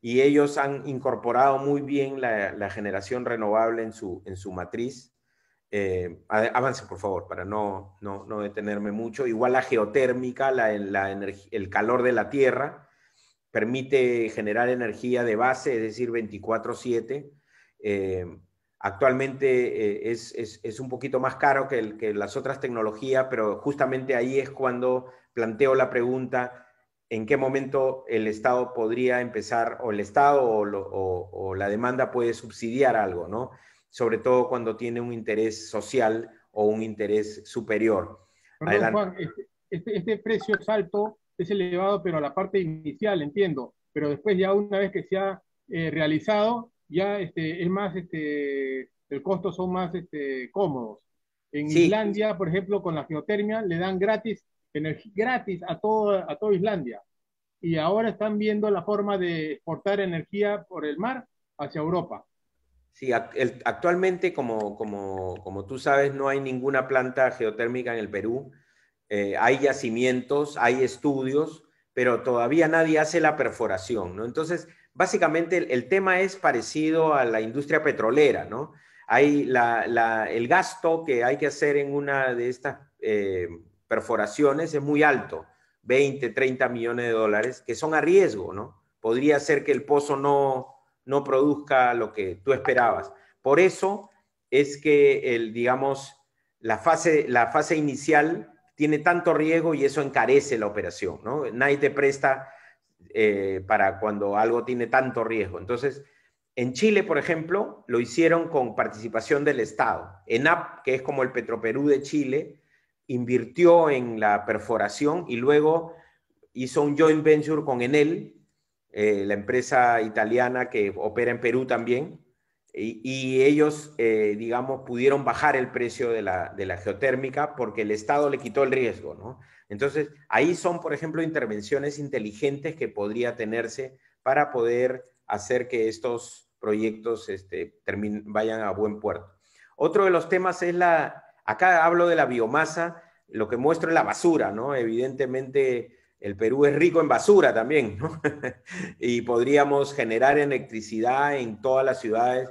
y ellos han incorporado muy bien la, generación renovable en su, en su matriz. Eh, avance, por favor, para no, no, detenerme mucho. Igual la geotérmica, el calor de la tierra permite generar energía de base, es decir, 24/7. Eh, actualmente eh, es, un poquito más caro que, las otras tecnologías, pero justamente ahí es cuando planteo la pregunta, ¿en qué momento el Estado podría empezar, o el Estado o, la demanda puede subsidiar algo, ¿no? Sobre todo cuando tiene un interés social o un interés superior. Este, este, este precio es alto es elevado, pero a la parte inicial, entiendo, pero después ya una vez que se ha eh, realizado, ya este, es más, este, el costo son más este, cómodos. En Islandia, por ejemplo, con la geotermia le dan gratis, gratis a todo, a toda Islandia. Y ahora están viendo la forma de exportar energía por el mar hacia Europa. Sí, actualmente, como, como tú sabes, no hay ninguna planta geotérmica en el Perú. Eh, hay yacimientos, hay estudios, pero todavía nadie hace la perforación, ¿no? Entonces, básicamente el, tema es parecido a la industria petrolera, ¿no? Hay el gasto que hay que hacer en una de estas eh, perforaciones es muy alto, 20, 30 millones de dólares, que son a riesgo, ¿no? Podría ser que el pozo no, no produzca lo que tú esperabas. Por eso es que, el, digamos, la fase, la fase inicial tiene tanto riesgo y eso encarece la operación, ¿no? Nadie te presta eh, para cuando algo tiene tanto riesgo. Entonces, en Chile, por ejemplo, lo hicieron con participación del Estado. ENAP, que es como el Petroperú de Chile, invirtió en la perforación y luego hizo un joint venture con Enel, eh, la empresa italiana que opera en Perú también, y, ellos, eh, digamos, pudieron bajar el precio de la, de la, geotérmica porque el Estado le quitó el riesgo, ¿no? Entonces, ahí son, por ejemplo, intervenciones inteligentes que podría tenerse para poder hacer que estos proyectos este, vayan a buen puerto. Otro de los temas es la, acá hablo de la biomasa, lo que muestro es la basura, ¿no? Evidentemente el Perú es rico en basura también, ¿no? y podríamos generar electricidad en todas las ciudades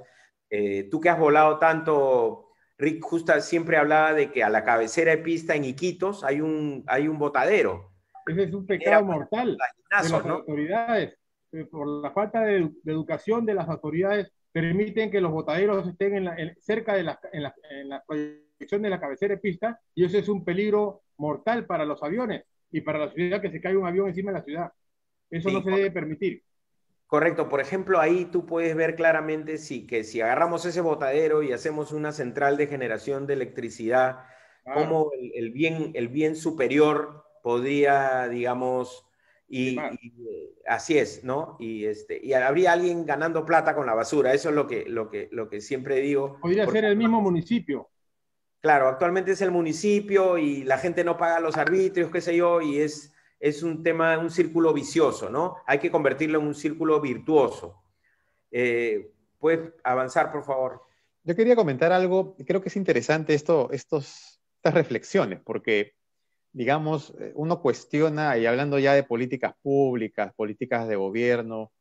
eh, tú que has volado tanto, Rick Justa siempre hablaba de que a la cabecera de pista en Iquitos hay un, hay un botadero. Ese es un pecado mortal de las autoridades. Eh, por la falta de, educación de las autoridades, permiten que los botaderos estén cerca de la, en de la cabecera de pista y eso es un peligro mortal para los aviones y para la ciudad que se cae un avión encima de la ciudad. Eso no se debe permitir. Correcto, por ejemplo, ahí tú puedes ver claramente si, que si agarramos ese botadero y hacemos una central de generación de electricidad, como cómo el, bien, el bien superior podría, digamos, y, así es, ¿no? Y, este, y habría alguien ganando plata con la basura, eso es lo que, lo que, lo que siempre digo. Podría ser el mismo municipio. Claro, actualmente es el municipio y la gente no paga los arbitrios, qué sé yo, y es es un tema, un círculo vicioso, ¿no? Hay que convertirlo en un círculo virtuoso. Eh, ¿Puedes avanzar, por favor? Yo quería comentar algo, creo que es interesante esto, estos, estas reflexiones, porque, digamos, eh, uno cuestiona, y hablando ya de políticas públicas, políticas de gobierno,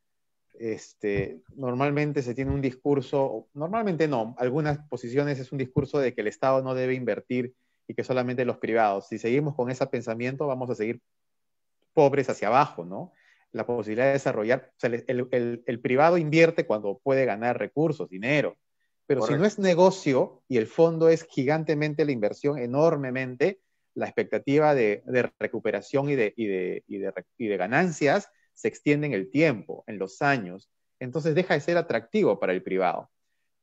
este, normalmente se tiene un discurso, normalmente no, algunas posiciones es un discurso de que el Estado no debe invertir y que solamente los privados. Si seguimos con ese pensamiento, vamos a seguir pobres hacia abajo, ¿no? La posibilidad de desarrollar, el, privado invierte cuando puede ganar recursos, dinero, pero si no es negocio y el fondo es gigantemente la inversión, enormemente, la expectativa de, recuperación y de, ganancias se extiende en el tiempo, en los años, entonces deja de ser atractivo para el privado.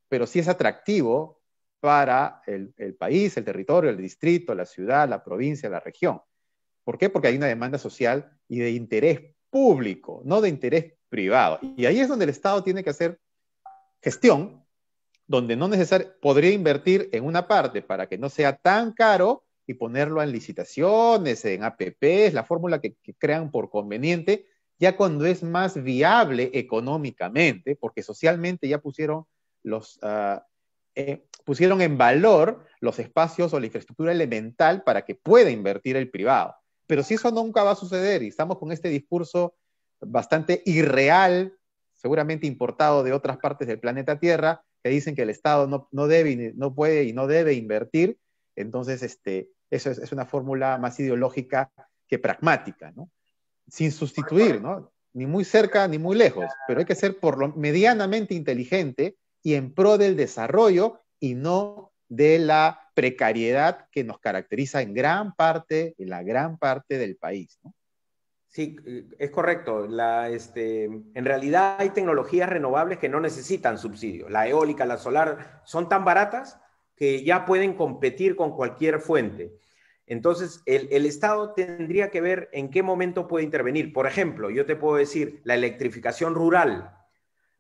Pero si es atractivo para el país, el territorio, el distrito, la ciudad, la provincia, la región. ¿Por qué? Porque hay una demanda social y de interés público, no de interés privado. Y ahí es donde el Estado tiene que hacer gestión, donde no necesariamente podría invertir en una parte para que no sea tan caro y ponerlo en licitaciones, en APPs, la fórmula que, crean por conveniente, ya cuando es más viable económicamente, porque socialmente ya pusieron los, ah, eh, pusieron en valor los espacios o la infraestructura elemental para que pueda invertir el privado. Pero si eso nunca va a suceder y estamos con este discurso bastante irreal, seguramente importado de otras partes del planeta Tierra, que dicen que el Estado no, debe, no puede y no debe invertir, entonces este, eso es, es una fórmula más ideológica que pragmática, ¿no? Sin sustituir, ¿no? Ni muy cerca ni muy lejos, pero hay que ser por lo medianamente inteligente y en pro del desarrollo y no de la precariedad que nos caracteriza en gran parte, en la gran parte del país. Sí, es correcto. La, este, en realidad hay tecnologías renovables que no necesitan subsidios. La eólica, la solar, son tan baratas que ya pueden competir con cualquier fuente. Entonces, el, el, Estado tendría que ver en qué momento puede intervenir. Por ejemplo, yo te puedo decir la electrificación rural,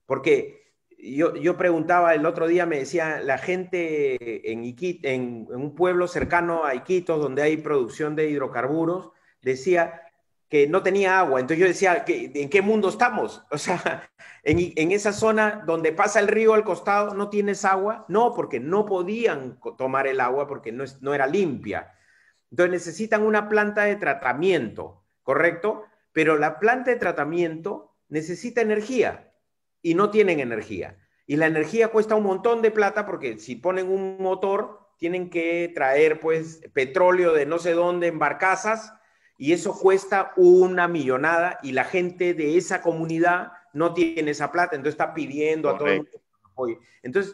porque yo, preguntaba el otro día, me decía, la gente en, en, un pueblo cercano a Iquitos, donde hay producción de hidrocarburos, decía que no tenía agua. Entonces yo decía, ¿en qué mundo estamos? O sea, en, esa zona donde pasa el río al costado, ¿no tienes agua? No, porque no podían tomar el agua porque no era limpia. Entonces necesitan una planta de tratamiento, ¿correcto? Pero la planta de tratamiento necesita energía y no tienen energía. Y la energía cuesta un montón de plata porque si ponen un motor, tienen que traer pues petróleo de no sé dónde en barcazas y eso cuesta una millonada y la gente de esa comunidad no tiene esa plata, entonces está pidiendo a todo el mundo. entonces,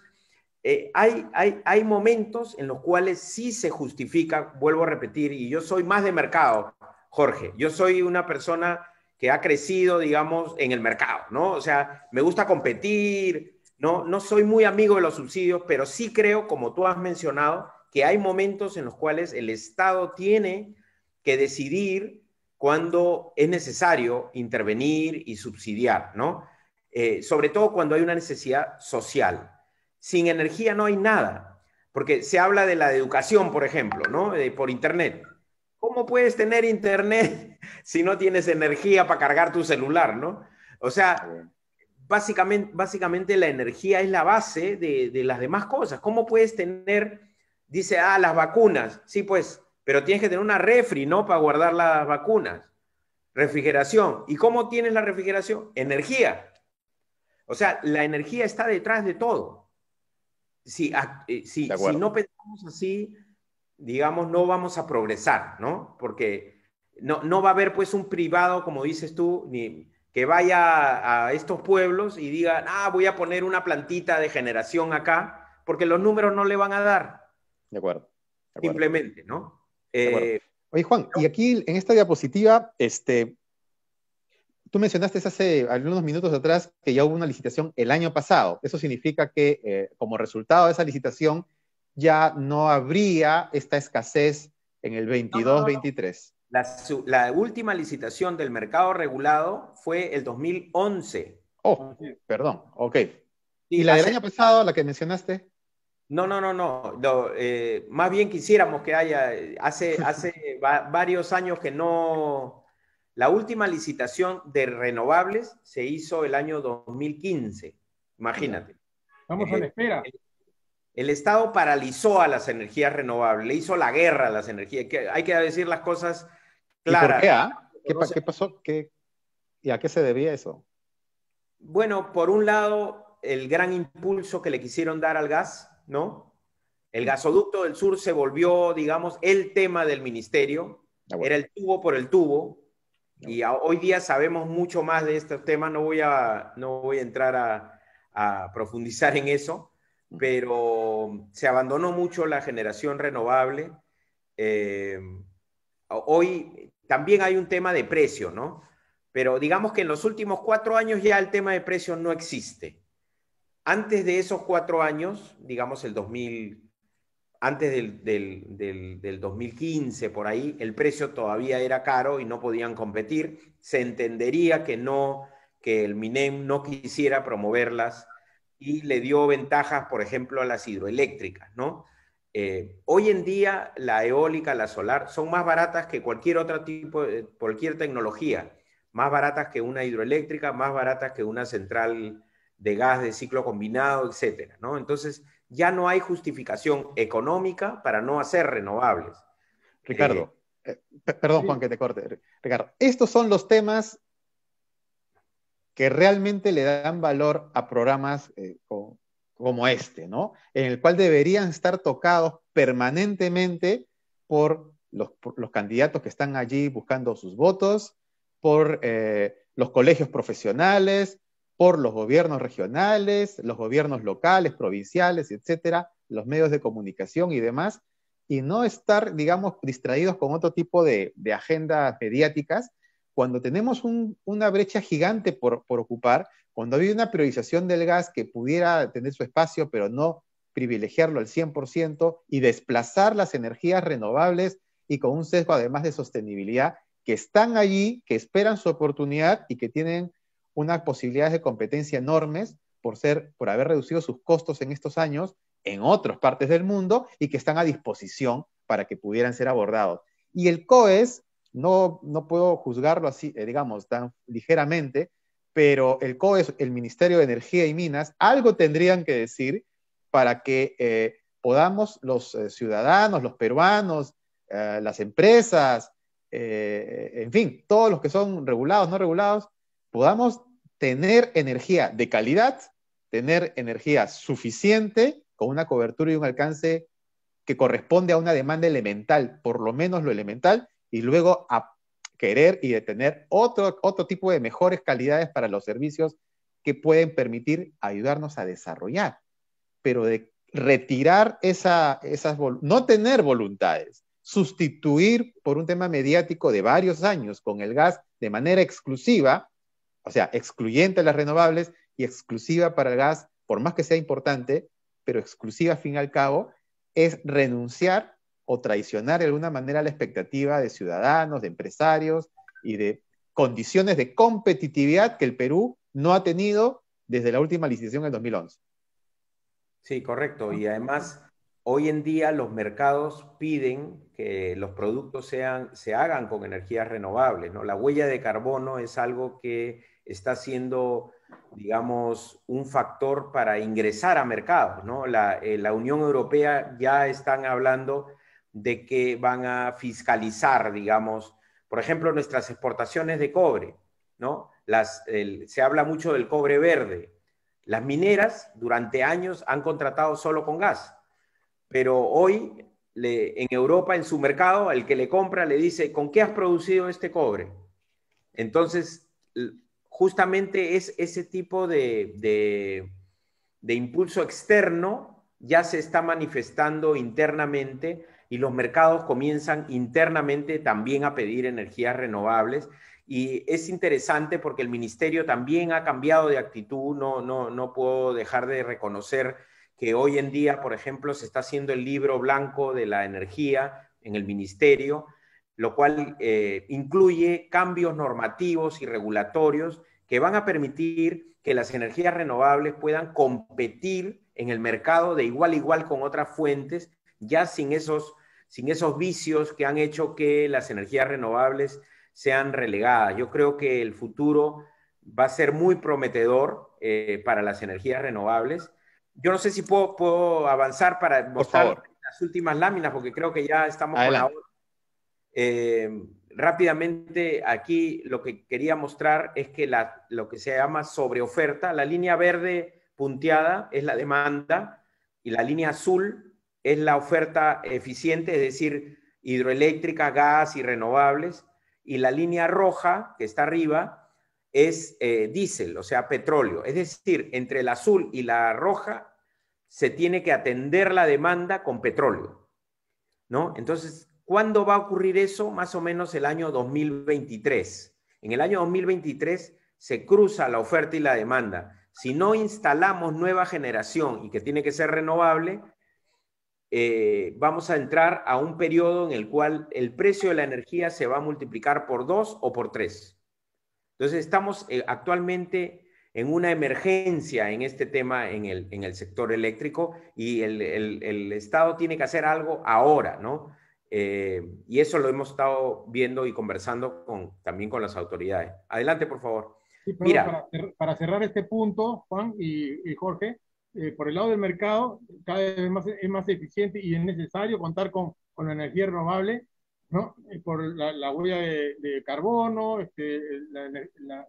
eh, hay, hay, hay momentos en los cuales sí se justifica, vuelvo a repetir, y yo soy más de mercado, Jorge, yo soy una persona que ha crecido, digamos, en el mercado, ¿no? O sea, me gusta competir, ¿no? No soy muy amigo de los subsidios, pero sí creo, como tú has mencionado, que hay momentos en los cuales el Estado tiene que decidir cuando es necesario intervenir y subsidiar, ¿no? Eh, sobre todo cuando hay una necesidad social. Sin energía no hay nada, porque se habla de la educación, por ejemplo, ¿no? Eh, por Internet. ¿Cómo puedes tener internet si no tienes energía para cargar tu celular, no? O sea, básicamente, básicamente la energía es la base de, las demás cosas. ¿Cómo puedes tener, dice, ah, las vacunas? Sí, pues, pero tienes que tener una refri, ¿no? Para guardar las vacunas. Refrigeración. ¿Y cómo tienes la refrigeración? Energía. O sea, la energía está detrás de todo. Si, eh, si, si no pensamos así, digamos, no vamos a progresar, ¿no? Porque no, va a haber pues un privado, como dices tú, ni que vaya a estos pueblos y diga, ah, voy a poner una plantita de generación acá, porque los números no le van a dar. De acuerdo. Simplemente, ¿no? Eh, Oye, Juan, y aquí en esta diapositiva, este, tú mencionaste hace algunos minutos atrás que ya hubo una licitación el año pasado. Eso significa que eh, como resultado de esa licitación, ya no habría esta escasez en el 22-23. La, última licitación del mercado regulado fue el 2011. Oh, perdón, ok. ¿Y, la, del año pasado, la que mencionaste? No, no, no, no. Eh, más bien quisiéramos que haya, hace, hace varios años que no... La última licitación de renovables se hizo el año 2015, imagínate. Vamos a la espera. El Estado paralizó a las energías renovables, le hizo la guerra a las energías. hay que decir las cosas claras. ¿Y por qué, ah? ¿Qué, pasó? ¿Y a qué se debía eso? Bueno, por un lado, el gran impulso que le quisieron dar al gas, ¿no? El gasoducto del sur se volvió, digamos, el tema del ministerio. Ah, Era el tubo por el tubo. Ah, y hoy día sabemos mucho más de este tema. No voy a, no voy a entrar a profundizar en eso pero se abandonó mucho la generación renovable. Eh, hoy también hay un tema de precio, ¿no? Pero digamos que en los últimos cuatro años ya el tema de precio no existe. Antes de esos cuatro años, digamos el 2000, antes del, del 2015, por ahí, el precio todavía era caro y no podían competir. Se entendería que no, que el MINEM no quisiera promoverlas y le dio ventajas, por ejemplo, a las hidroeléctricas, ¿no? Eh, hoy en día la eólica, la solar son más baratas que cualquier otro tipo, eh, cualquier tecnología, más baratas que una hidroeléctrica, más baratas que una central de gas de ciclo combinado, etcétera, ¿no? Entonces ya no hay justificación económica para no hacer renovables. Ricardo, eh, perdón Juan que te corte. Ricardo, estos son los temas que realmente le dan valor a programas eh, como, este, ¿no? En el cual deberían estar tocados permanentemente por los, candidatos que están allí buscando sus votos, por eh, los colegios profesionales, por los gobiernos regionales, los gobiernos locales, provinciales, etcétera, los medios de comunicación y demás, y no estar, digamos, distraídos con otro tipo de agendas mediáticas cuando tenemos una brecha gigante por, ocupar, cuando hay una priorización del gas que pudiera tener su espacio, pero no privilegiarlo al 100% y desplazar las energías renovables y con un sesgo además de sostenibilidad, que están allí, que esperan su oportunidad y que tienen unas posibilidades de competencia enormes por, ser, por haber reducido sus costos en estos años en otras partes del mundo y que están a disposición para que pudieran ser abordados. Y el COES no, puedo juzgarlo así, eh, digamos, tan ligeramente, pero el COES, el Ministerio de Energía y Minas, algo tendrían que decir para que eh, podamos los eh, ciudadanos, los peruanos, las empresas, en fin, todos los que son regulados, no regulados, podamos tener energía de calidad, tener energía suficiente, con una cobertura y un alcance que corresponde a una demanda elemental, por lo menos lo elemental, y luego a querer y de tener otro, otro tipo de mejores calidades para los servicios que pueden permitir ayudarnos a desarrollar, pero de retirar esa, esas, no tener voluntades, sustituir por un tema mediático de varios años con el gas de manera exclusiva, o sea, excluyente a las renovables y exclusiva para el gas, por más que sea importante, pero exclusiva al fin y al cabo, es renunciar o traicionar de alguna manera la expectativa de ciudadanos, de empresarios y de condiciones de competitividad que el Perú no ha tenido desde la última licitación en 2011. Sí, correcto. Y además, hoy en día los mercados piden que los productos sean, se hagan con energías renovables. ¿no? La huella de carbono es algo que está siendo, digamos, un factor para ingresar a mercados. ¿no? La, eh, Unión Europea ya están hablando de que van a fiscalizar, digamos, por ejemplo, nuestras exportaciones de cobre, ¿no? Las, se habla mucho del cobre verde. Las mineras durante años han contratado solo con gas, pero hoy en Europa, en su mercado, el que le compra le dice, ¿con qué has producido este cobre? Entonces, justamente es ese tipo de, de impulso externo ya se está manifestando internamente y los mercados comienzan internamente también a pedir energías renovables. Y es interesante porque el ministerio también ha cambiado de actitud, no, no, puedo dejar de reconocer que hoy en día, por ejemplo, se está haciendo el libro blanco de la energía en el ministerio, lo cual eh, incluye cambios normativos y regulatorios que van a permitir que las energías renovables puedan competir en el mercado de igual a igual con otras fuentes ya sin esos, sin esos vicios que han hecho que las energías renovables sean relegadas. Yo creo que el futuro va a ser muy prometedor eh, para las energías renovables. Yo no sé si puedo, avanzar para mostrar las últimas láminas, porque creo que ya estamos con la hora. Eh, rápidamente, aquí lo que quería mostrar es que lo que se llama sobreoferta, la línea verde punteada es la demanda y la línea azul es la oferta eficiente, es decir, hidroeléctrica, gas y renovables. Y la línea roja, que está arriba, es eh, diésel, o sea, petróleo. Es decir, entre el azul y la roja se tiene que atender la demanda con petróleo. ¿no? Entonces, ¿cuándo va a ocurrir eso? Más o menos el año 2023. En el año 2023 se cruza la oferta y la demanda. Si no instalamos nueva generación y que tiene que ser renovable, eh, vamos a entrar a un periodo en el cual el precio de la energía se va a multiplicar por dos o por tres. Entonces, estamos eh, actualmente en una emergencia en este tema en el, sector eléctrico y el, Estado tiene que hacer algo ahora, ¿no? Eh, y eso lo hemos estado viendo y conversando también con las autoridades. Adelante, por favor. Mira, para, cerrar este punto, Juan y Jorge, eh, por el lado del mercado, cada vez más, es más eficiente y es necesario contar con, con energía renovable, ¿no? Eh, por la, huella de, carbono, este,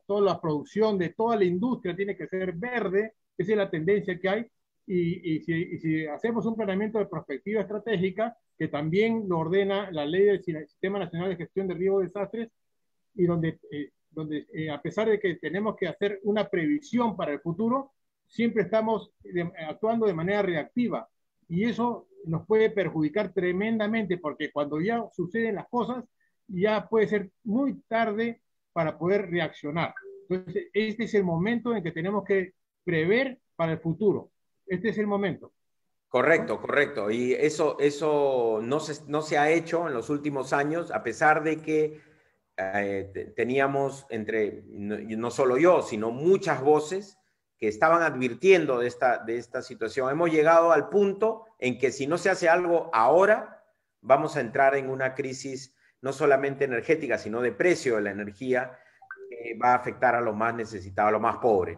toda la producción de toda la industria tiene que ser verde, esa es la tendencia que hay, y, si, hacemos un planeamiento de perspectiva estratégica, que también lo ordena la ley del Sistema Nacional de Gestión de Riesgos de Desastres, y donde, eh, donde a pesar de que tenemos que hacer una previsión para el futuro, siempre estamos eh, actuando de manera reactiva y eso nos puede perjudicar tremendamente porque cuando ya suceden las cosas, ya puede ser muy tarde para poder reaccionar. Entonces, este es el momento en que tenemos que prever para el futuro. Este es el momento. Correcto, correcto. Y eso, eso no, se, no se ha hecho en los últimos años, a pesar de que eh, teníamos entre, no, solo yo, sino muchas voces que estaban advirtiendo de esta, de esta situación. Hemos llegado al punto en que si no se hace algo ahora, vamos a entrar en una crisis no solamente energética, sino de precio de la energía, que va a afectar a los más necesitados, a los más pobres,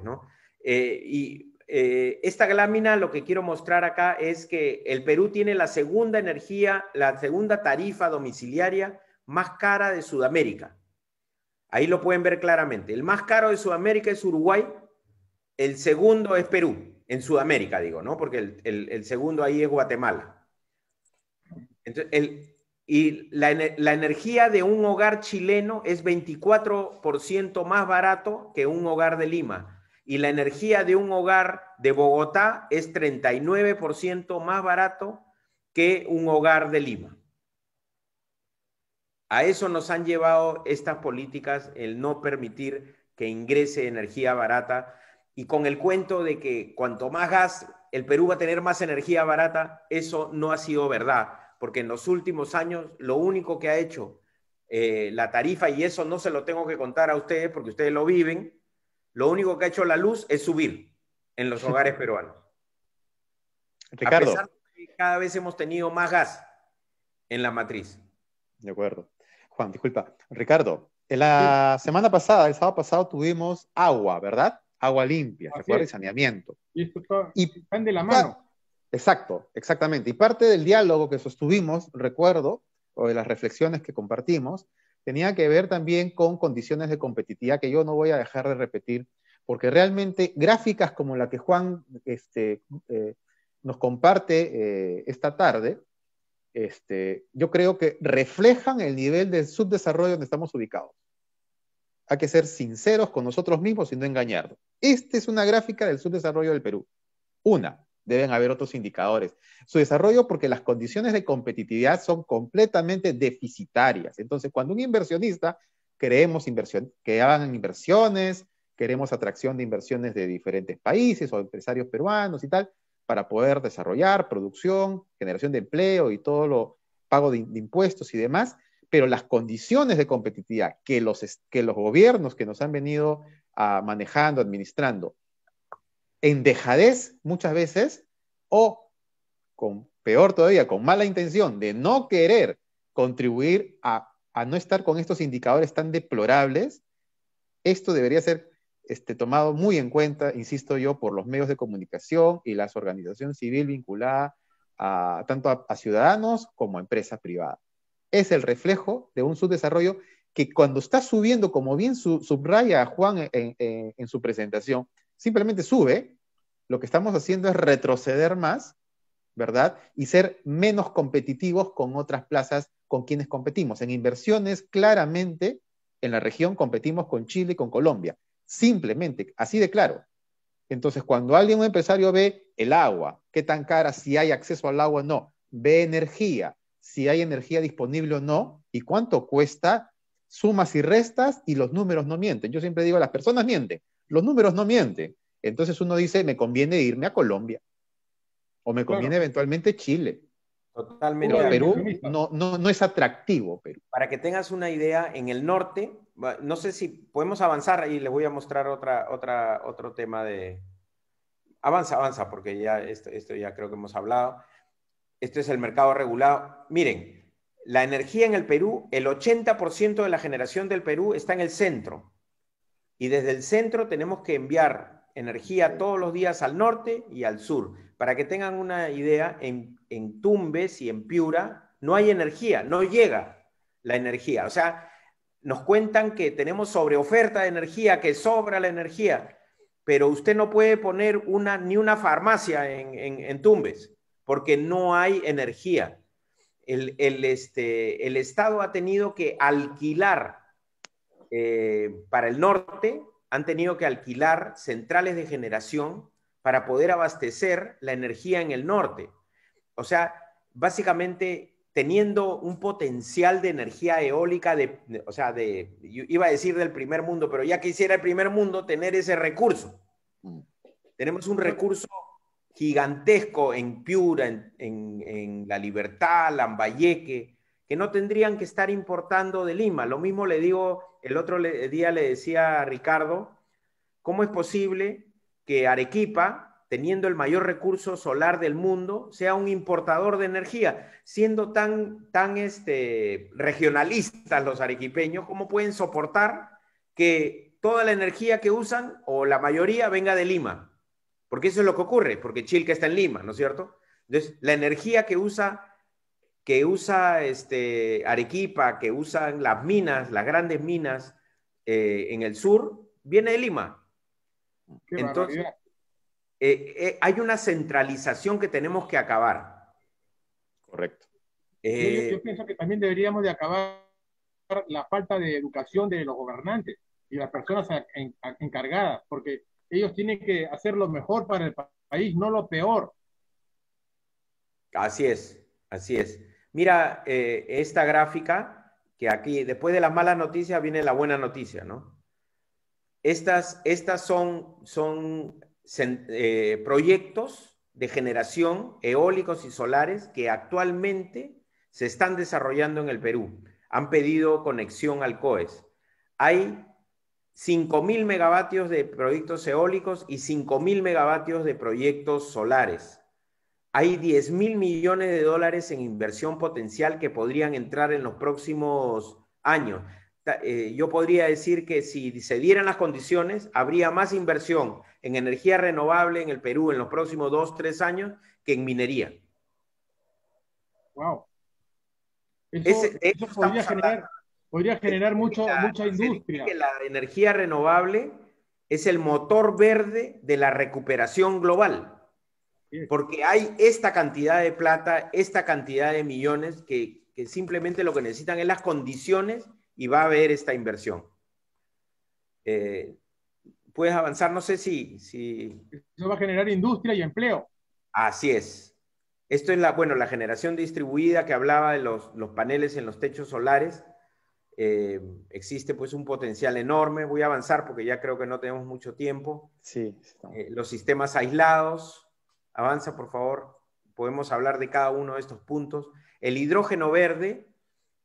eh, y eh, esta lámina lo que quiero mostrar acá es que el Perú tiene la segunda energía, la segunda tarifa domiciliaria más cara de Sudamérica. Ahí lo pueden ver claramente. El más caro de Sudamérica es Uruguay, el segundo es Perú, en Sudamérica, digo, ¿no? Porque el, segundo ahí es Guatemala. y la, la, energía de un hogar chileno es 24% más barato que un hogar de Lima. Y la energía de un hogar de Bogotá es 39% más barato que un hogar de Lima. A eso nos han llevado estas políticas, el no permitir que ingrese energía barata y con el cuento de que cuanto más gas, el Perú va a tener más energía barata, eso no ha sido verdad, porque en los últimos años lo único que ha hecho eh, la tarifa, y eso no se lo tengo que contar a ustedes porque ustedes lo viven, lo único que ha hecho la luz es subir en los hogares peruanos. Ricardo. A pesar de que cada vez hemos tenido más gas en la matriz. De acuerdo. Juan, disculpa. Ricardo, en la semana pasada, el sábado pasado, tuvimos agua, ¿verdad? agua limpia, ¿se Y saneamiento. Y esto de la mano. exacto, exactamente. Y parte del diálogo que sostuvimos, recuerdo, o de las reflexiones que compartimos, tenía que ver también con condiciones de competitividad que yo no voy a dejar de repetir, porque realmente gráficas como la que Juan este, eh, nos comparte eh, esta tarde, este, yo creo que reflejan el nivel de subdesarrollo donde estamos ubicados. Hay que ser sinceros con nosotros mismos y no engañarnos. Esta es una gráfica del subdesarrollo del Perú. Una, deben haber otros indicadores. Su desarrollo porque las condiciones de competitividad son completamente deficitarias. Entonces, cuando un inversionista, creemos inversión, que hagan inversiones, queremos atracción de inversiones de diferentes países o empresarios peruanos y tal, para poder desarrollar producción, generación de empleo y todo lo pago de impuestos y demás, pero las condiciones de competitividad que los, que los gobiernos que nos han venido ah, manejando, administrando, en dejadez muchas veces, o con peor todavía, con mala intención de no querer contribuir a, no estar con estos indicadores tan deplorables, esto debería ser este, tomado muy en cuenta, insisto yo, por los medios de comunicación y las organizaciones civiles vinculadas ah, tanto a ciudadanos como a empresas privadas es el reflejo de un subdesarrollo que cuando está subiendo, como bien subraya Juan en, su presentación, simplemente sube, lo que estamos haciendo es retroceder más, ¿verdad? Y ser menos competitivos con otras plazas con quienes competimos. En inversiones, claramente, en la región competimos con Chile y con Colombia. Simplemente, así de claro. Entonces, cuando alguien, un empresario, ve el agua, qué tan cara, si hay acceso al agua o no, ve energía, si hay energía disponible o no y cuánto cuesta, sumas y restas y los números no mienten. Yo siempre digo, las personas mienten, los números no mienten. Entonces uno dice, me conviene irme a Colombia o me conviene eventualmente Chile. Totalmente. Pero Perú no, no, es atractivo. Para que tengas una idea, en el norte, no sé si podemos avanzar y les voy a mostrar otra, otro tema de... Avanza, avanza, porque ya esto ya creo que hemos hablado. Este es el mercado regulado. Miren, la energía en el Perú, el 80% de la generación del Perú está en el centro. Y desde el centro tenemos que enviar energía todos los días al norte y al sur. Para que tengan una idea, en, en Tumbes y en Piura no hay energía, no llega la energía. O sea, nos cuentan que tenemos sobreoferta de energía, que sobra la energía, pero usted no puede poner una, ni una farmacia en, en, en Tumbes porque no hay energía. El, este, el Estado ha tenido que alquilar eh, para el norte, han tenido que alquilar centrales de generación para poder abastecer la energía en el norte. O sea, básicamente teniendo un potencial de energía eólica, o sea, de, iba a decir del primer mundo, pero ya quisiera el primer mundo tener ese recurso. Mm. Tenemos un recurso gigantesco en Piura, en, La Libertad, Lambayeque, que no tendrían que estar importando de Lima. Lo mismo le digo, el otro día le decía a Ricardo, ¿cómo es posible que Arequipa, teniendo el mayor recurso solar del mundo, sea un importador de energía? Siendo tan, tan este, regionalistas los arequipeños, ¿cómo pueden soportar que toda la energía que usan o la mayoría venga de Lima? Porque eso es lo que ocurre, porque Chilca está en Lima, ¿no es cierto? Entonces, la energía que usa, que usa este, Arequipa, que usan las minas, las grandes minas eh, en el sur, viene de Lima. Entonces, eh, eh, hay una centralización que tenemos que acabar. Correcto. yo pienso que también deberíamos de acabar la falta de educación de los gobernantes y las personas encargadas, porque ellos tienen que hacer lo mejor para el país, no lo peor. Así es, así es. Mira eh, esta gráfica que aquí, después de la mala noticia, viene la buena noticia, ¿no? Estas, estas son, son eh, proyectos de generación eólicos y solares que actualmente se están desarrollando en el Perú. Han pedido conexión al COES. Hay 5.000 megavatios de proyectos eólicos y 5.000 megavatios de proyectos solares. Hay 10.000 millones de dólares en inversión potencial que podrían entrar en los próximos años. Eh, yo podría decir que si se dieran las condiciones, habría más inversión en energía renovable en el Perú en los próximos dos, tres años que en minería. Wow podría generar mucho, mucha industria. la energía renovable es el motor verde de la recuperación global. Porque hay esta cantidad de plata, esta cantidad de millones que, simplemente lo que necesitan es las condiciones y va a haber esta inversión. Eh, puedes avanzar, no sé si, si... Eso va a generar industria y empleo. Así es. Esto es la, bueno, la generación distribuida que hablaba de los paneles en los techos solares eh, existe pues un potencial enorme. Voy a avanzar porque ya creo que no tenemos mucho tiempo. Sí. Eh, los sistemas aislados. Avanza, por favor. Podemos hablar de cada uno de estos puntos. El hidrógeno verde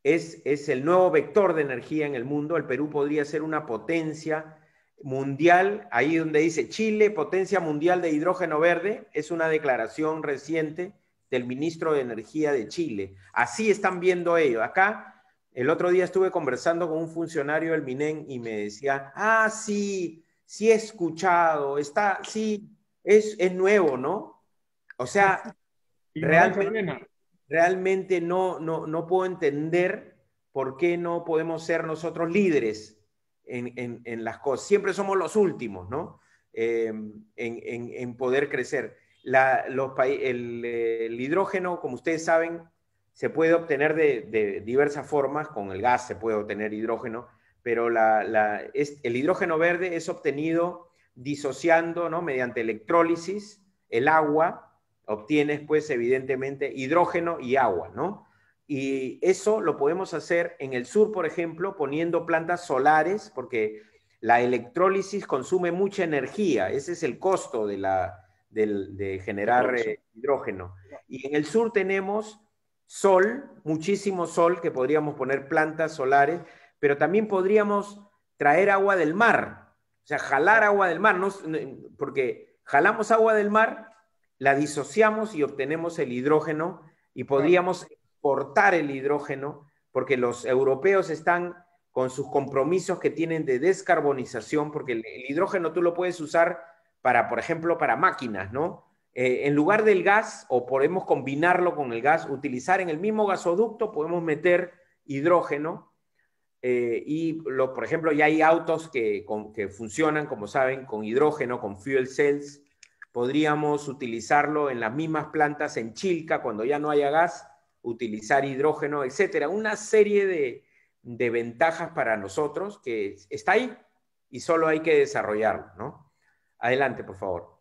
es, es el nuevo vector de energía en el mundo. El Perú podría ser una potencia mundial, ahí donde dice Chile, potencia mundial de hidrógeno verde, es una declaración reciente del ministro de Energía de Chile. Así están viendo ellos. Acá el otro día estuve conversando con un funcionario del MINEN y me decía, ah, sí, sí he escuchado, está, sí, es, es nuevo, ¿no? O sea, realmente, realmente no, no, puedo entender por qué no podemos ser nosotros líderes en, las cosas. Siempre somos los últimos, ¿no? Em, en, poder crecer. los, el hidrógeno, como ustedes saben, se puede obtener de, diversas formas, con el gas se puede obtener hidrógeno, pero el hidrógeno verde es obtenido disociando ¿no? mediante electrólisis el agua, obtienes pues evidentemente hidrógeno y agua, ¿no? Y eso lo podemos hacer en el sur, por ejemplo, poniendo plantas solares, porque la electrólisis consume mucha energía, ese es el costo de, la, de, generar eh, hidrógeno. Y en el sur tenemos sol, muchísimo sol, que podríamos poner plantas solares, pero también podríamos traer agua del mar, o sea, jalar agua del mar, ¿no? porque jalamos agua del mar, la disociamos y obtenemos el hidrógeno y podríamos exportar el hidrógeno, porque los europeos están con sus compromisos que tienen de descarbonización, porque el, hidrógeno tú lo puedes usar para, por ejemplo, para máquinas, ¿no? Eh, en lugar del gas, o podemos combinarlo con el gas, utilizar en el mismo gasoducto, podemos meter hidrógeno. Eh, y, por ejemplo, ya hay autos que, funcionan, como saben, con hidrógeno, con fuel cells. Podríamos utilizarlo en las mismas plantas en Chilca, cuando ya no haya gas, utilizar hidrógeno, etcétera. Una serie de, ventajas para nosotros que está ahí y solo hay que desarrollarlo, Adelante, por favor.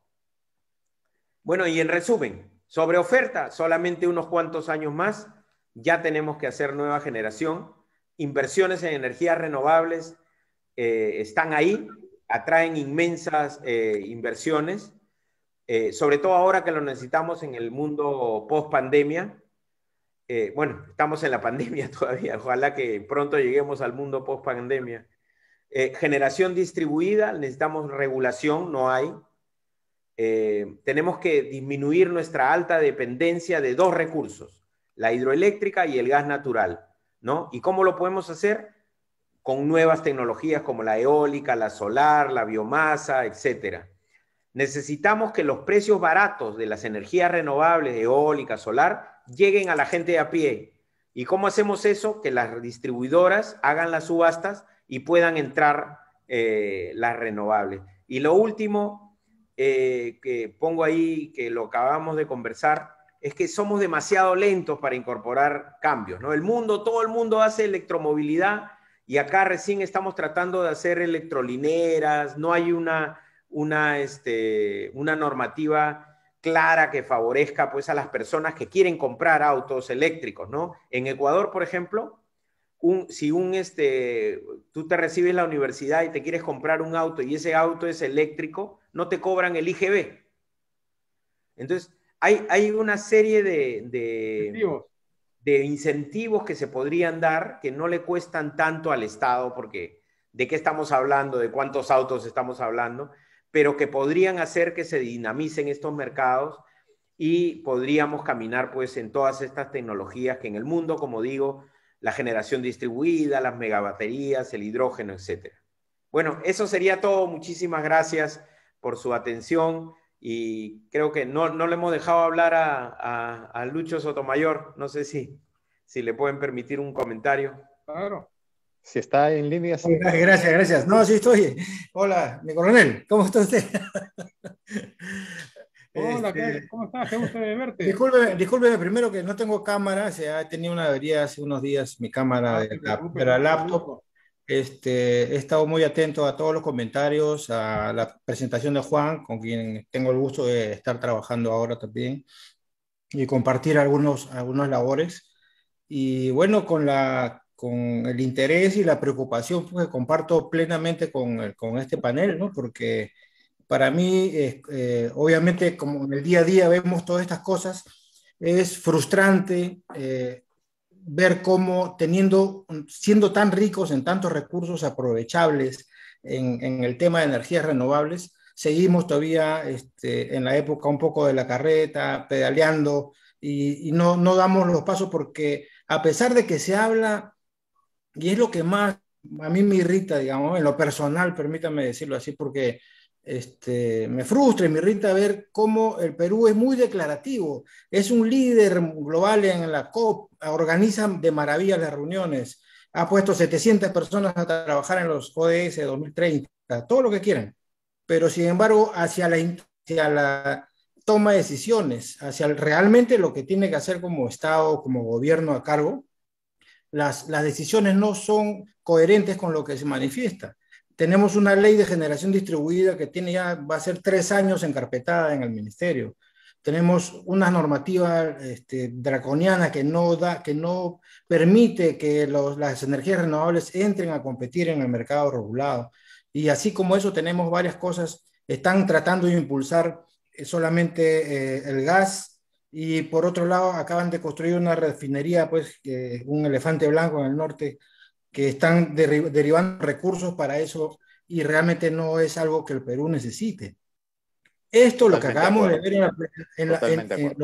Bueno, y en resumen, sobre oferta, solamente unos cuantos años más, ya tenemos que hacer nueva generación. Inversiones en energías renovables eh, están ahí, atraen inmensas eh, inversiones, eh, sobre todo ahora que lo necesitamos en el mundo post pandemia. bueno, estamos en la pandemia todavía, ojalá que pronto lleguemos al mundo post pandemia. generación distribuida, necesitamos regulación, no hay eh, tenemos que disminuir nuestra alta dependencia de dos recursos, la hidroeléctrica y el gas natural, ¿no? ¿Y cómo lo podemos hacer? Con nuevas tecnologías como la eólica, la solar, la biomasa, etcétera. Necesitamos que los precios baratos de las energías renovables, eólica, solar, lleguen a la gente de a pie. ¿Y cómo hacemos eso? Que las distribuidoras hagan las subastas y puedan entrar eh, las renovables. Y lo último, eh, que pongo ahí, que lo acabamos de conversar, es que somos demasiado lentos para incorporar cambios, ¿no? El mundo, todo el mundo hace electromovilidad y acá recién estamos tratando de hacer electrolineras, no hay una, una, este, una normativa clara que favorezca pues a las personas que quieren comprar autos eléctricos, ¿no? En Ecuador, por ejemplo, si este, tú te recibes la universidad y te quieres comprar un auto y ese auto es eléctrico, no te cobran el IGB. Entonces, hay, hay una serie de, incentivos. de incentivos que se podrían dar que no le cuestan tanto al Estado, porque de qué estamos hablando, de cuántos autos estamos hablando, pero que podrían hacer que se dinamicen estos mercados y podríamos caminar pues en todas estas tecnologías que en el mundo, como digo, la generación distribuida, las megabaterías, el hidrógeno, etc. Bueno, eso sería todo. Muchísimas gracias por su atención y creo que no, no le hemos dejado hablar a, Lucho Sotomayor. No sé si, si le pueden permitir un comentario. Claro. Si está en línea. Gracias, gracias. No, sí estoy. Hola, mi coronel, ¿cómo está usted? Hola, este, ¿cómo estás? Qué gusto de verte. Disculpe, disculpe, primero que no tengo cámara, se ha tenido una avería hace unos días mi cámara ah, de la, laptop. Este, he estado muy atento a todos los comentarios, a la presentación de Juan, con quien tengo el gusto de estar trabajando ahora también, y compartir algunos, algunas labores. Y bueno, con, la, con el interés y la preocupación pues, que comparto plenamente con, con este panel, ¿no? porque para mí, eh, obviamente, como en el día a día vemos todas estas cosas, es frustrante eh, ver cómo teniendo, siendo tan ricos en tantos recursos aprovechables en, el tema de energías renovables, seguimos todavía este, en la época un poco de la carreta, pedaleando y, no, no damos los pasos porque a pesar de que se habla, y es lo que más a mí me irrita, digamos, en lo personal, permítame decirlo así, porque este, me frustra y me irrita ver cómo el Perú es muy declarativo, es un líder global en la COP, organiza de maravilla las reuniones, ha puesto 700 personas a trabajar en los ODS 2030, todo lo que quieran, pero sin embargo hacia la, toma de decisiones, hacia realmente lo que tiene que hacer como Estado, como gobierno a cargo, las, las decisiones no son coherentes con lo que se manifiesta tenemos una ley de generación distribuida que tiene ya, va a ser tres años encarpetada en el ministerio. Tenemos una normativa este, draconiana que no, da, que no permite que las energías renovables entren a competir en el mercado regulado. Y así como eso, tenemos varias cosas. Están tratando de impulsar eh, solamente eh, el gas y por otro lado acaban de construir una refinería, pues un elefante blanco en el norte que están derivando recursos para eso y realmente no es algo que el Perú necesite. Esto lo que acabamos de ver en la, en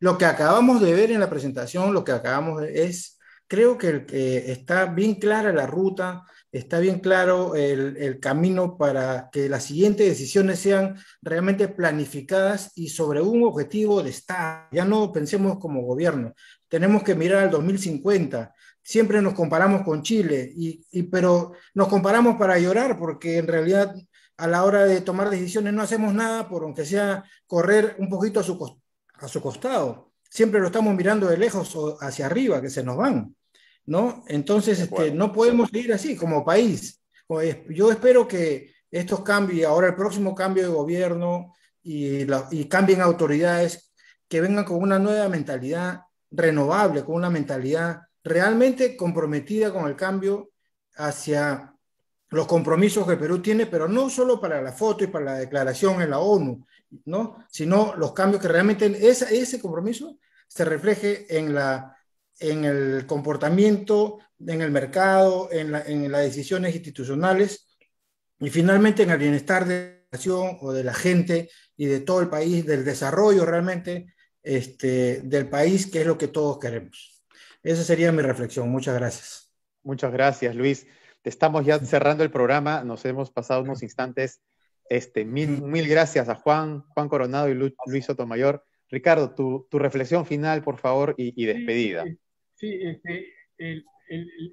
lo, que acabamos de ver en la presentación, lo que acabamos es creo que está bien clara la ruta, está bien claro el, el, camino para que las siguientes decisiones sean realmente planificadas y sobre un objetivo de Estado. Ya no pensemos como gobierno, tenemos que mirar al 2050 siempre nos comparamos con Chile, y, pero nos comparamos para llorar porque en realidad a la hora de tomar decisiones no hacemos nada por aunque sea correr un poquito a su, costado. Siempre lo estamos mirando de lejos o hacia arriba, que se nos van. ¿no? Entonces, este, no podemos ir así como país. Yo espero que estos cambios, ahora el próximo cambio de gobierno y, y cambien autoridades, que vengan con una nueva mentalidad renovable, con una mentalidad realmente comprometida con el cambio hacia los compromisos que Perú tiene, pero no solo para la foto y para la declaración en la ONU, ¿no? sino los cambios que realmente ese ese compromiso se refleje en, la, en el comportamiento, en el mercado, en, en las decisiones institucionales y finalmente en el bienestar de la nación o de la gente y de todo el país, del desarrollo realmente este, del país, que es lo que todos queremos. Esa sería mi reflexión. Muchas gracias. Muchas gracias, Luis. Estamos ya cerrando el programa. Nos hemos pasado unos instantes. Este, mil, mil gracias a Juan, Juan Coronado y Luis Sotomayor. Ricardo, tu, tu, reflexión final, por favor, y, despedida. Sí, este,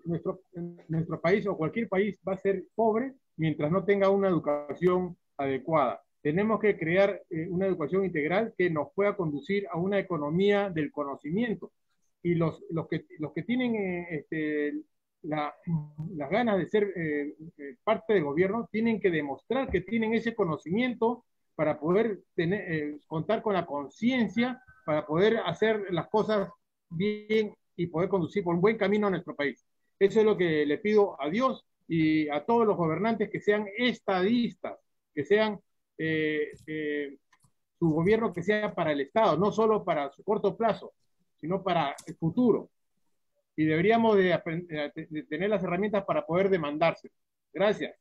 nuestro, nuestro país o cualquier país va a ser pobre mientras no tenga una educación adecuada. Tenemos que crear eh, una educación integral que nos pueda conducir a una economía del conocimiento, y los, los, que, los que tienen eh, este, las ganas de ser eh, eh, parte del gobierno tienen que demostrar que tienen ese conocimiento para poder tener, contar con la conciencia, para poder hacer las cosas bien y poder conducir por un buen camino a nuestro país. Eso es lo que le pido a Dios y a todos los gobernantes que sean estadistas, que sean su gobierno que sea para el Estado, no solo para su corto plazo, sino para el futuro. Y deberíamos de, tener las herramientas para poder demandarse. Gracias.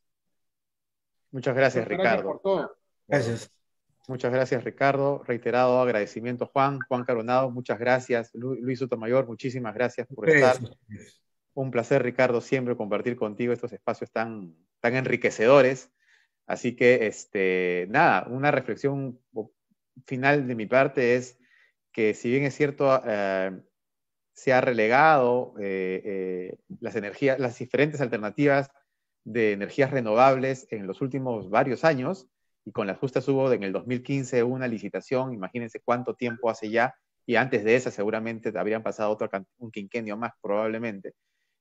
Muchas gracias, Ricardo. gracias Ricardo. Por todo. Muchas gracias, Ricardo. Reiterado agradecimiento, Juan. Juan Caronado, muchas gracias. Luis Sotomayor, muchísimas gracias por estar. Un placer, Ricardo, siempre compartir contigo estos espacios tan, tan enriquecedores. Así que, este, nada, una reflexión final de mi parte es, que si bien es cierto, ah, eh, se ha relegado eh, eh, las energías, las diferentes alternativas de energías renovables en los últimos varios años, y con las justas hubo en el 2015 una licitación, imagínense cuánto tiempo hace ya, y antes de esa seguramente habrían pasado otro, un quinquenio más probablemente.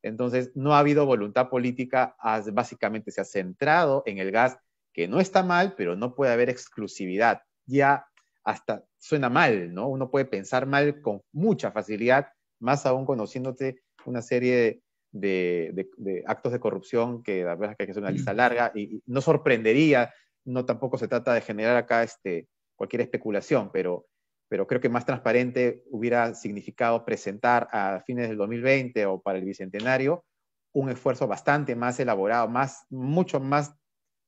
Entonces, no ha habido voluntad política, básicamente se ha centrado en el gas, que no está mal, pero no puede haber exclusividad. Ya hasta suena mal, ¿no? Uno puede pensar mal con mucha facilidad, más aún conociéndote una serie de, actos de corrupción que la verdad es que es una lista mm. larga y, no sorprendería, no tampoco se trata de generar acá este, cualquier especulación, pero, pero creo que más transparente hubiera significado presentar a fines del 2020 o para el Bicentenario un esfuerzo bastante más elaborado, más, mucho más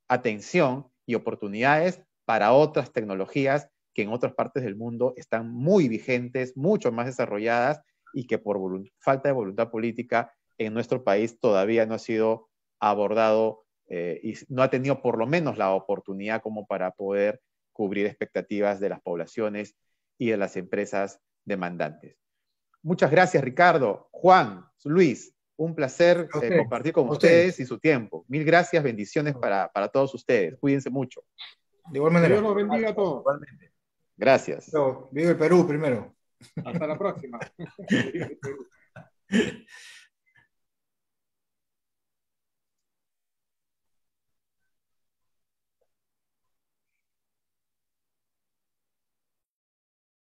atención y oportunidades para otras tecnologías que en otras partes del mundo están muy vigentes, mucho más desarrolladas y que por falta de voluntad política en nuestro país todavía no ha sido abordado eh, y no ha tenido por lo menos la oportunidad como para poder cubrir expectativas de las poblaciones y de las empresas demandantes. Muchas gracias, Ricardo, Juan, Luis. Un placer eh, compartir con ustedes y su tiempo. Mil gracias, bendiciones para, para todos ustedes. Cuídense mucho. De igual manera. Dios los bendiga a todos. Igualmente. Gracias. No, vive el Perú primero. Hasta la próxima.